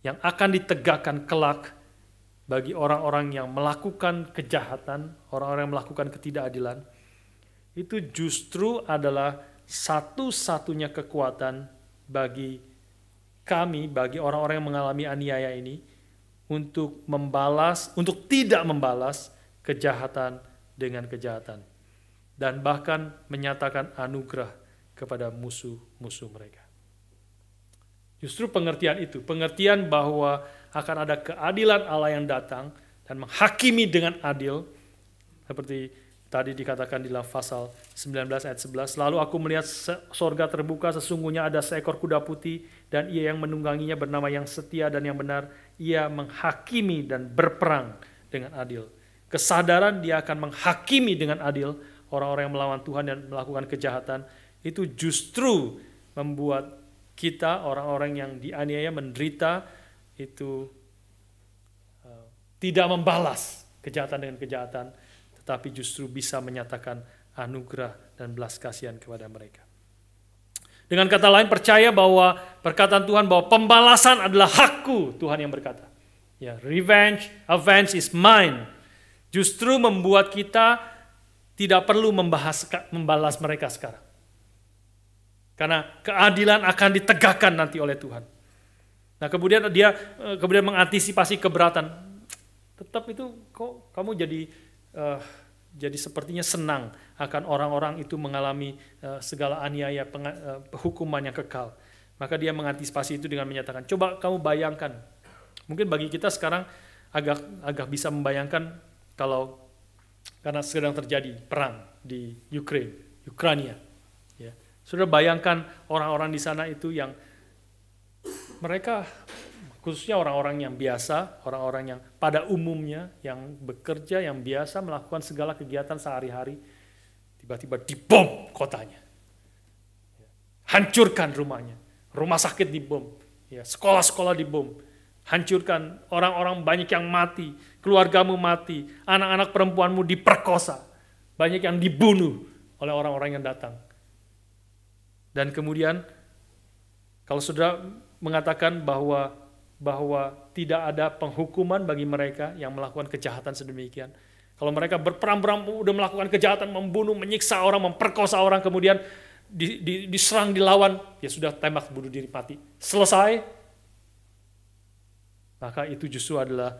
yang akan ditegakkan kelak bagi orang-orang yang melakukan kejahatan, orang-orang yang melakukan ketidakadilan, itu justru adalah satu-satunya kekuatan bagi kami, bagi orang-orang yang mengalami aniaya ini, untuk membalas, untuk tidak membalas kejahatan dengan kejahatan, dan bahkan menyatakan anugerah kepada musuh-musuh mereka. Justru pengertian itu, pengertian bahwa akan ada keadilan Allah yang datang dan menghakimi dengan adil, seperti Tadi dikatakan di pasal 19 ayat 11, lalu aku melihat sorga terbuka sesungguhnya ada seekor kuda putih dan ia yang menungganginya bernama yang setia dan yang benar, ia menghakimi dan berperang dengan adil. Kesadaran dia akan menghakimi dengan adil orang-orang yang melawan Tuhan dan melakukan kejahatan itu justru membuat kita orang-orang yang dianiaya menderita itu uh, tidak membalas kejahatan dengan kejahatan tapi justru bisa menyatakan anugerah dan belas kasihan kepada mereka. Dengan kata lain percaya bahwa perkataan Tuhan bahwa pembalasan adalah hakku, Tuhan yang berkata. Ya, revenge, avenge is mine. Justru membuat kita tidak perlu membahas membalas mereka sekarang. Karena keadilan akan ditegakkan nanti oleh Tuhan. Nah, kemudian dia eh, kemudian mengantisipasi keberatan. Tetap itu kok kamu jadi uh, jadi sepertinya senang akan orang-orang itu mengalami eh, segala aniaya eh, hukuman yang kekal. Maka dia mengantisipasi itu dengan menyatakan, coba kamu bayangkan. Mungkin bagi kita sekarang agak agak bisa membayangkan kalau karena sedang terjadi perang di Ukraine, Ukraina. Ya. Sudah bayangkan orang-orang di sana itu yang mereka khususnya orang-orang yang biasa, orang-orang yang pada umumnya yang bekerja, yang biasa melakukan segala kegiatan sehari-hari, tiba-tiba dibom kotanya, hancurkan rumahnya, rumah sakit dibom, ya, sekolah-sekolah dibom, hancurkan orang-orang banyak yang mati, keluargamu mati, anak-anak perempuanmu diperkosa, banyak yang dibunuh oleh orang-orang yang datang. Dan kemudian kalau sudah mengatakan bahwa bahwa tidak ada penghukuman bagi mereka yang melakukan kejahatan sedemikian. Kalau mereka berperang-perang udah melakukan kejahatan, membunuh, menyiksa orang, memperkosa orang, kemudian di, di, diserang, dilawan, ya sudah tembak bunuh diri mati. Selesai. Maka itu justru adalah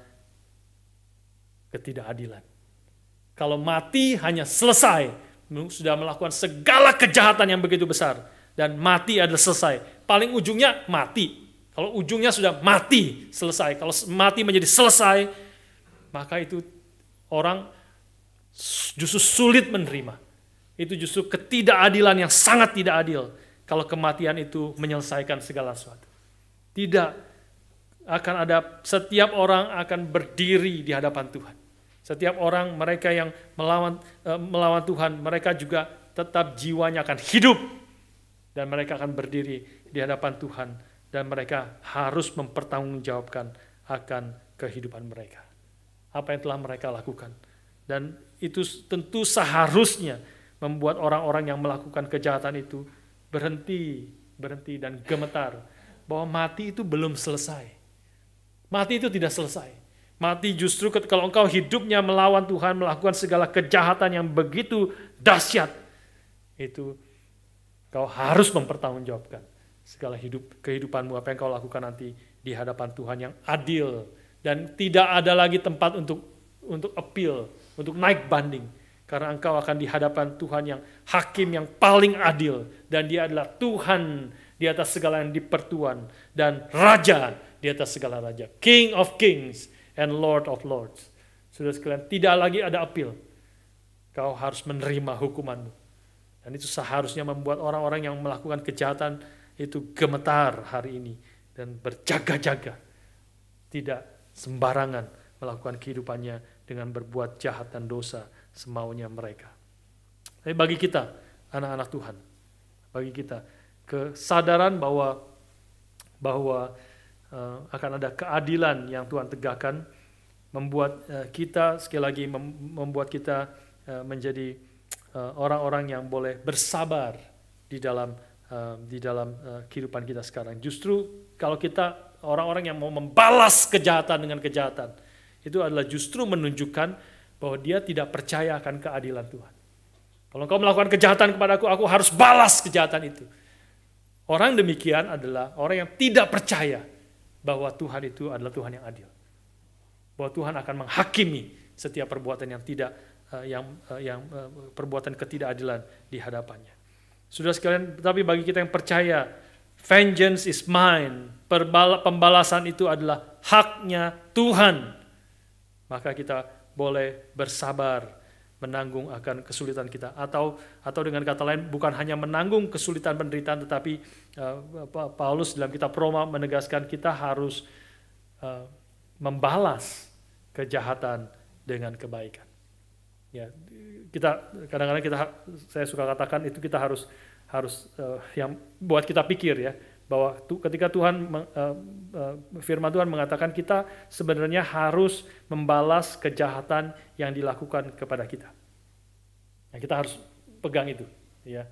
ketidakadilan. Kalau mati hanya selesai, sudah melakukan segala kejahatan yang begitu besar dan mati adalah selesai. Paling ujungnya mati, kalau ujungnya sudah mati, selesai. Kalau mati menjadi selesai, maka itu orang justru sulit menerima. Itu justru ketidakadilan yang sangat tidak adil kalau kematian itu menyelesaikan segala sesuatu. Tidak akan ada setiap orang akan berdiri di hadapan Tuhan. Setiap orang mereka yang melawan eh, melawan Tuhan, mereka juga tetap jiwanya akan hidup dan mereka akan berdiri di hadapan Tuhan dan mereka harus mempertanggungjawabkan akan kehidupan mereka. Apa yang telah mereka lakukan. Dan itu tentu seharusnya membuat orang-orang yang melakukan kejahatan itu berhenti, berhenti dan gemetar bahwa mati itu belum selesai. Mati itu tidak selesai. Mati justru kalau engkau hidupnya melawan Tuhan, melakukan segala kejahatan yang begitu dahsyat, itu kau harus mempertanggungjawabkan segala hidup kehidupanmu apa yang kau lakukan nanti di hadapan Tuhan yang adil dan tidak ada lagi tempat untuk untuk appeal, untuk naik banding karena engkau akan di hadapan Tuhan yang hakim yang paling adil dan dia adalah Tuhan di atas segala yang dipertuan dan raja di atas segala raja, King of Kings and Lord of Lords. Sudah sekalian, tidak lagi ada appeal. Kau harus menerima hukumanmu. Dan itu seharusnya membuat orang-orang yang melakukan kejahatan itu gemetar hari ini dan berjaga-jaga. Tidak sembarangan melakukan kehidupannya dengan berbuat jahat dan dosa semaunya mereka. Tapi bagi kita, anak-anak Tuhan, bagi kita, kesadaran bahwa bahwa uh, akan ada keadilan yang Tuhan tegakkan membuat uh, kita sekali lagi mem membuat kita uh, menjadi orang-orang uh, yang boleh bersabar di dalam Eh, di dalam eh, kehidupan kita sekarang. Justru kalau kita orang-orang yang mau membalas kejahatan dengan kejahatan, itu adalah justru menunjukkan bahwa dia tidak percaya akan keadilan Tuhan. Kalau engkau melakukan kejahatan kepada aku, aku harus balas kejahatan itu. Orang demikian adalah orang yang tidak percaya bahwa Tuhan itu adalah Tuhan yang adil. Bahwa Tuhan akan menghakimi setiap perbuatan yang tidak eh, yang yang perbuatan ketidakadilan di hadapannya. Sudah sekalian, tapi bagi kita yang percaya, vengeance is mine. Perbala, pembalasan itu adalah haknya Tuhan. Maka kita boleh bersabar menanggung akan kesulitan kita atau atau dengan kata lain bukan hanya menanggung kesulitan penderitaan tetapi uh, Paulus dalam kitab Roma menegaskan kita harus uh, membalas kejahatan dengan kebaikan. Ya, kita kadang-kadang kita saya suka katakan itu kita harus harus uh, yang buat kita pikir ya bahwa tu, ketika Tuhan uh, uh, firman Tuhan mengatakan kita sebenarnya harus membalas kejahatan yang dilakukan kepada kita. Nah, kita harus pegang itu, ya.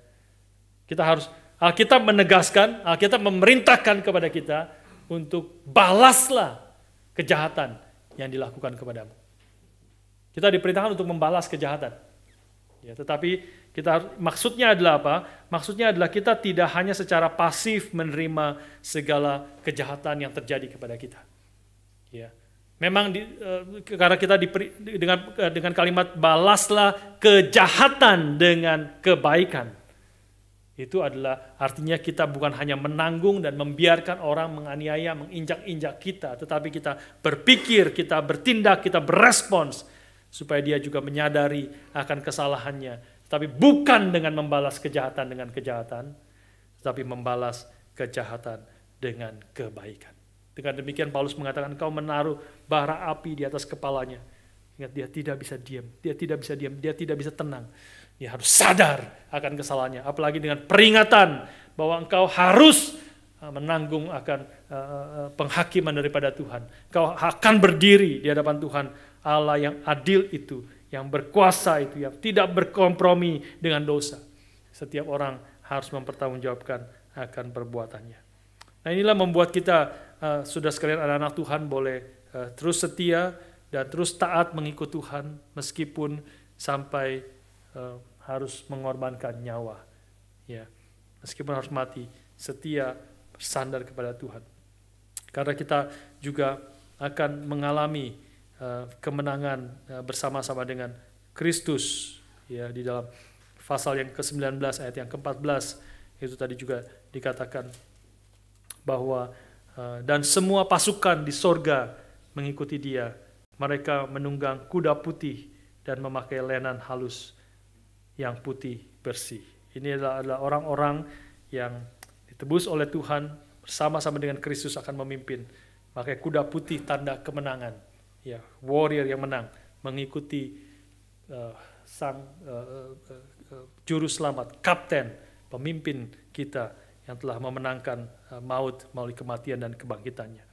Kita harus Alkitab ah, menegaskan, Alkitab ah, memerintahkan kepada kita untuk balaslah kejahatan yang dilakukan kepadamu. Kita diperintahkan untuk membalas kejahatan. Ya, tetapi kita maksudnya adalah apa? Maksudnya adalah kita tidak hanya secara pasif menerima segala kejahatan yang terjadi kepada kita. Ya. Memang di, uh, karena kita diperi, dengan uh, dengan kalimat balaslah kejahatan dengan kebaikan. Itu adalah artinya kita bukan hanya menanggung dan membiarkan orang menganiaya, menginjak-injak kita, tetapi kita berpikir, kita bertindak, kita berespons supaya dia juga menyadari akan kesalahannya. Tapi bukan dengan membalas kejahatan dengan kejahatan, tapi membalas kejahatan dengan kebaikan. Dengan demikian Paulus mengatakan kau menaruh bara api di atas kepalanya. Ingat dia tidak bisa diam, dia tidak bisa diam, dia tidak bisa tenang. Dia harus sadar akan kesalahannya, apalagi dengan peringatan bahwa engkau harus uh, menanggung akan uh, uh, penghakiman daripada Tuhan. Kau akan berdiri di hadapan Tuhan Allah yang adil itu, yang berkuasa itu, yang tidak berkompromi dengan dosa. Setiap orang harus mempertanggungjawabkan akan perbuatannya. Nah inilah membuat kita uh, sudah sekalian anak-anak Tuhan boleh uh, terus setia dan terus taat mengikut Tuhan meskipun sampai uh, harus mengorbankan nyawa. Ya, meskipun harus mati, setia bersandar kepada Tuhan. Karena kita juga akan mengalami Eh, kemenangan eh, bersama-sama dengan Kristus ya di dalam pasal yang ke-19 ayat yang ke-14 itu tadi juga dikatakan bahwa eh, dan semua pasukan di sorga mengikuti dia mereka menunggang kuda putih dan memakai lenan halus yang putih bersih ini adalah orang-orang yang ditebus oleh Tuhan bersama-sama dengan Kristus akan memimpin pakai kuda putih tanda kemenangan ya warrior yang menang mengikuti uh, sang uh, uh, uh, juru selamat kapten pemimpin kita yang telah memenangkan uh, maut melalui kematian dan kebangkitannya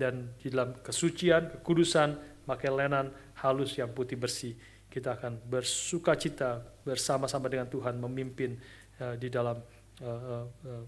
dan di dalam kesucian kekudusan pakai lenan halus yang putih bersih kita akan bersuka cita bersama-sama dengan Tuhan memimpin uh, di dalam uh, uh,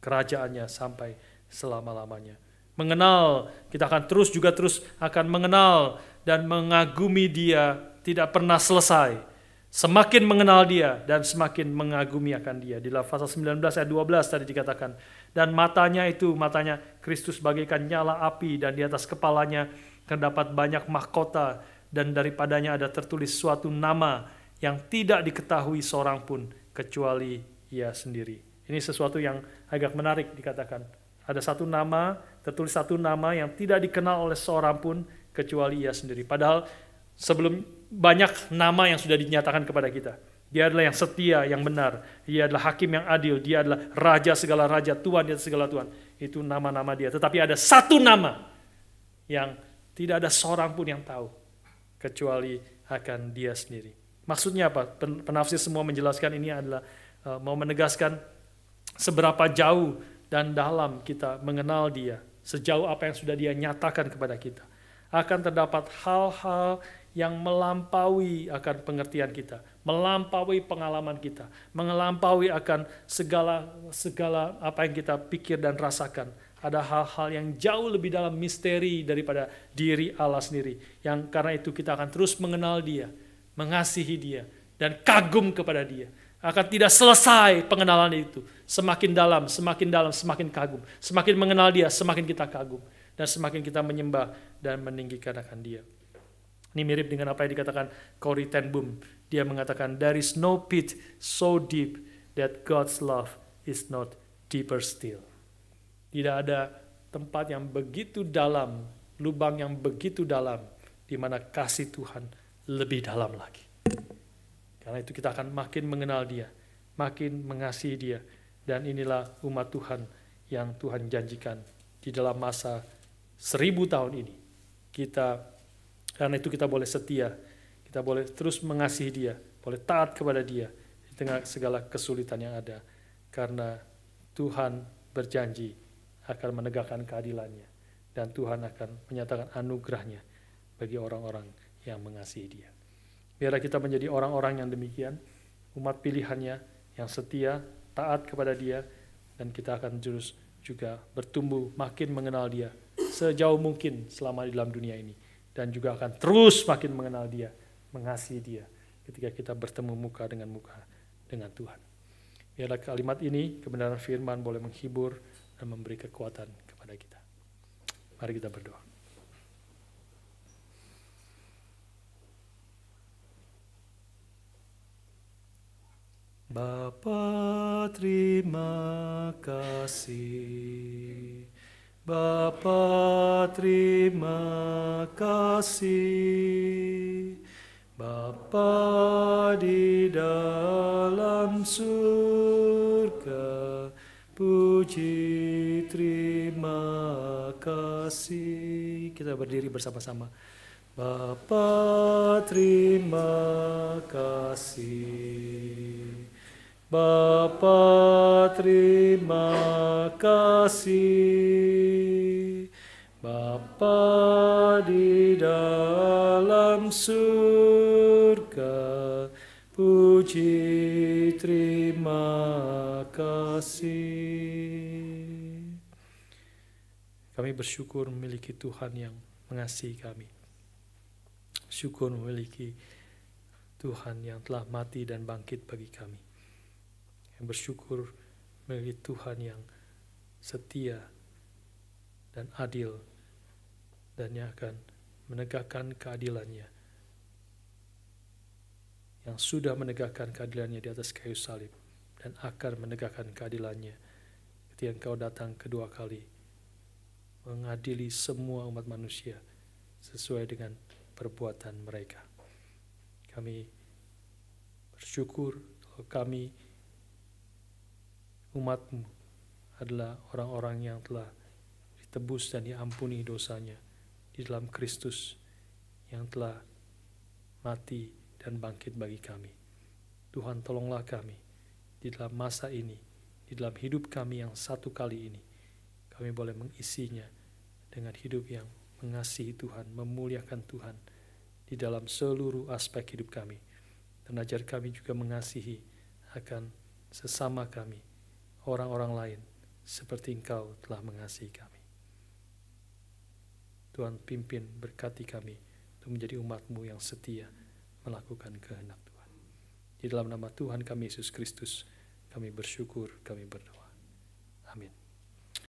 kerajaannya sampai selama-lamanya mengenal, kita akan terus juga terus akan mengenal dan mengagumi dia tidak pernah selesai. Semakin mengenal dia dan semakin mengagumi akan dia. Di pasal 19 ayat 12 tadi dikatakan. Dan matanya itu, matanya Kristus bagaikan nyala api dan di atas kepalanya terdapat banyak mahkota dan daripadanya ada tertulis suatu nama yang tidak diketahui seorang pun kecuali ia sendiri. Ini sesuatu yang agak menarik dikatakan ada satu nama, tertulis satu nama yang tidak dikenal oleh seorang pun kecuali ia sendiri. Padahal sebelum banyak nama yang sudah dinyatakan kepada kita. Dia adalah yang setia, yang benar. Dia adalah hakim yang adil. Dia adalah raja segala raja, Tuhan dia segala Tuhan. Itu nama-nama dia. Tetapi ada satu nama yang tidak ada seorang pun yang tahu. Kecuali akan dia sendiri. Maksudnya apa? Penafsir semua menjelaskan ini adalah eh, mau menegaskan seberapa jauh dan dalam kita mengenal Dia sejauh apa yang sudah Dia nyatakan kepada kita. Akan terdapat hal-hal yang melampaui akan pengertian kita, melampaui pengalaman kita, mengelampaui akan segala segala apa yang kita pikir dan rasakan. Ada hal-hal yang jauh lebih dalam misteri daripada diri Allah sendiri. Yang karena itu kita akan terus mengenal Dia, mengasihi Dia, dan kagum kepada Dia akan tidak selesai pengenalan itu. Semakin dalam, semakin dalam, semakin kagum. Semakin mengenal dia, semakin kita kagum. Dan semakin kita menyembah dan meninggikan akan dia. Ini mirip dengan apa yang dikatakan Corrie ten Boom. Dia mengatakan, there is no pit so deep that God's love is not deeper still. Tidak ada tempat yang begitu dalam, lubang yang begitu dalam, di mana kasih Tuhan lebih dalam lagi. Karena itu kita akan makin mengenal dia, makin mengasihi dia. Dan inilah umat Tuhan yang Tuhan janjikan di dalam masa seribu tahun ini. Kita, karena itu kita boleh setia, kita boleh terus mengasihi dia, boleh taat kepada dia di tengah segala kesulitan yang ada. Karena Tuhan berjanji akan menegakkan keadilannya. Dan Tuhan akan menyatakan anugerahnya bagi orang-orang yang mengasihi dia. Biarlah kita menjadi orang-orang yang demikian, umat pilihannya yang setia, taat kepada dia, dan kita akan terus juga bertumbuh makin mengenal dia sejauh mungkin selama di dalam dunia ini. Dan juga akan terus makin mengenal dia, mengasihi dia ketika kita bertemu muka dengan muka dengan Tuhan. Biarlah kalimat ini, kebenaran firman boleh menghibur dan memberi kekuatan kepada kita. Mari kita berdoa. Bapa terima kasih. Bapa terima kasih. Bapa di dalam surga, puji terima kasih. Kita berdiri bersama-sama. Bapa terima kasih. Bapa terima kasih Bapa di dalam surga Puji terima kasih Kami bersyukur memiliki Tuhan yang mengasihi kami Syukur memiliki Tuhan yang telah mati dan bangkit bagi kami yang bersyukur memiliki Tuhan yang setia dan adil dan yang akan menegakkan keadilannya yang sudah menegakkan keadilannya di atas kayu salib dan akan menegakkan keadilannya ketika engkau datang kedua kali mengadili semua umat manusia sesuai dengan perbuatan mereka. Kami bersyukur kalau kami umatmu adalah orang-orang yang telah ditebus dan diampuni dosanya di dalam Kristus yang telah mati dan bangkit bagi kami. Tuhan tolonglah kami di dalam masa ini, di dalam hidup kami yang satu kali ini, kami boleh mengisinya dengan hidup yang mengasihi Tuhan, memuliakan Tuhan di dalam seluruh aspek hidup kami. Dan ajar kami juga mengasihi akan sesama kami, orang-orang lain seperti Engkau telah mengasihi kami. Tuhan pimpin berkati kami untuk menjadi umatmu yang setia melakukan kehendak Tuhan. Di dalam nama Tuhan kami Yesus Kristus, kami bersyukur, kami berdoa.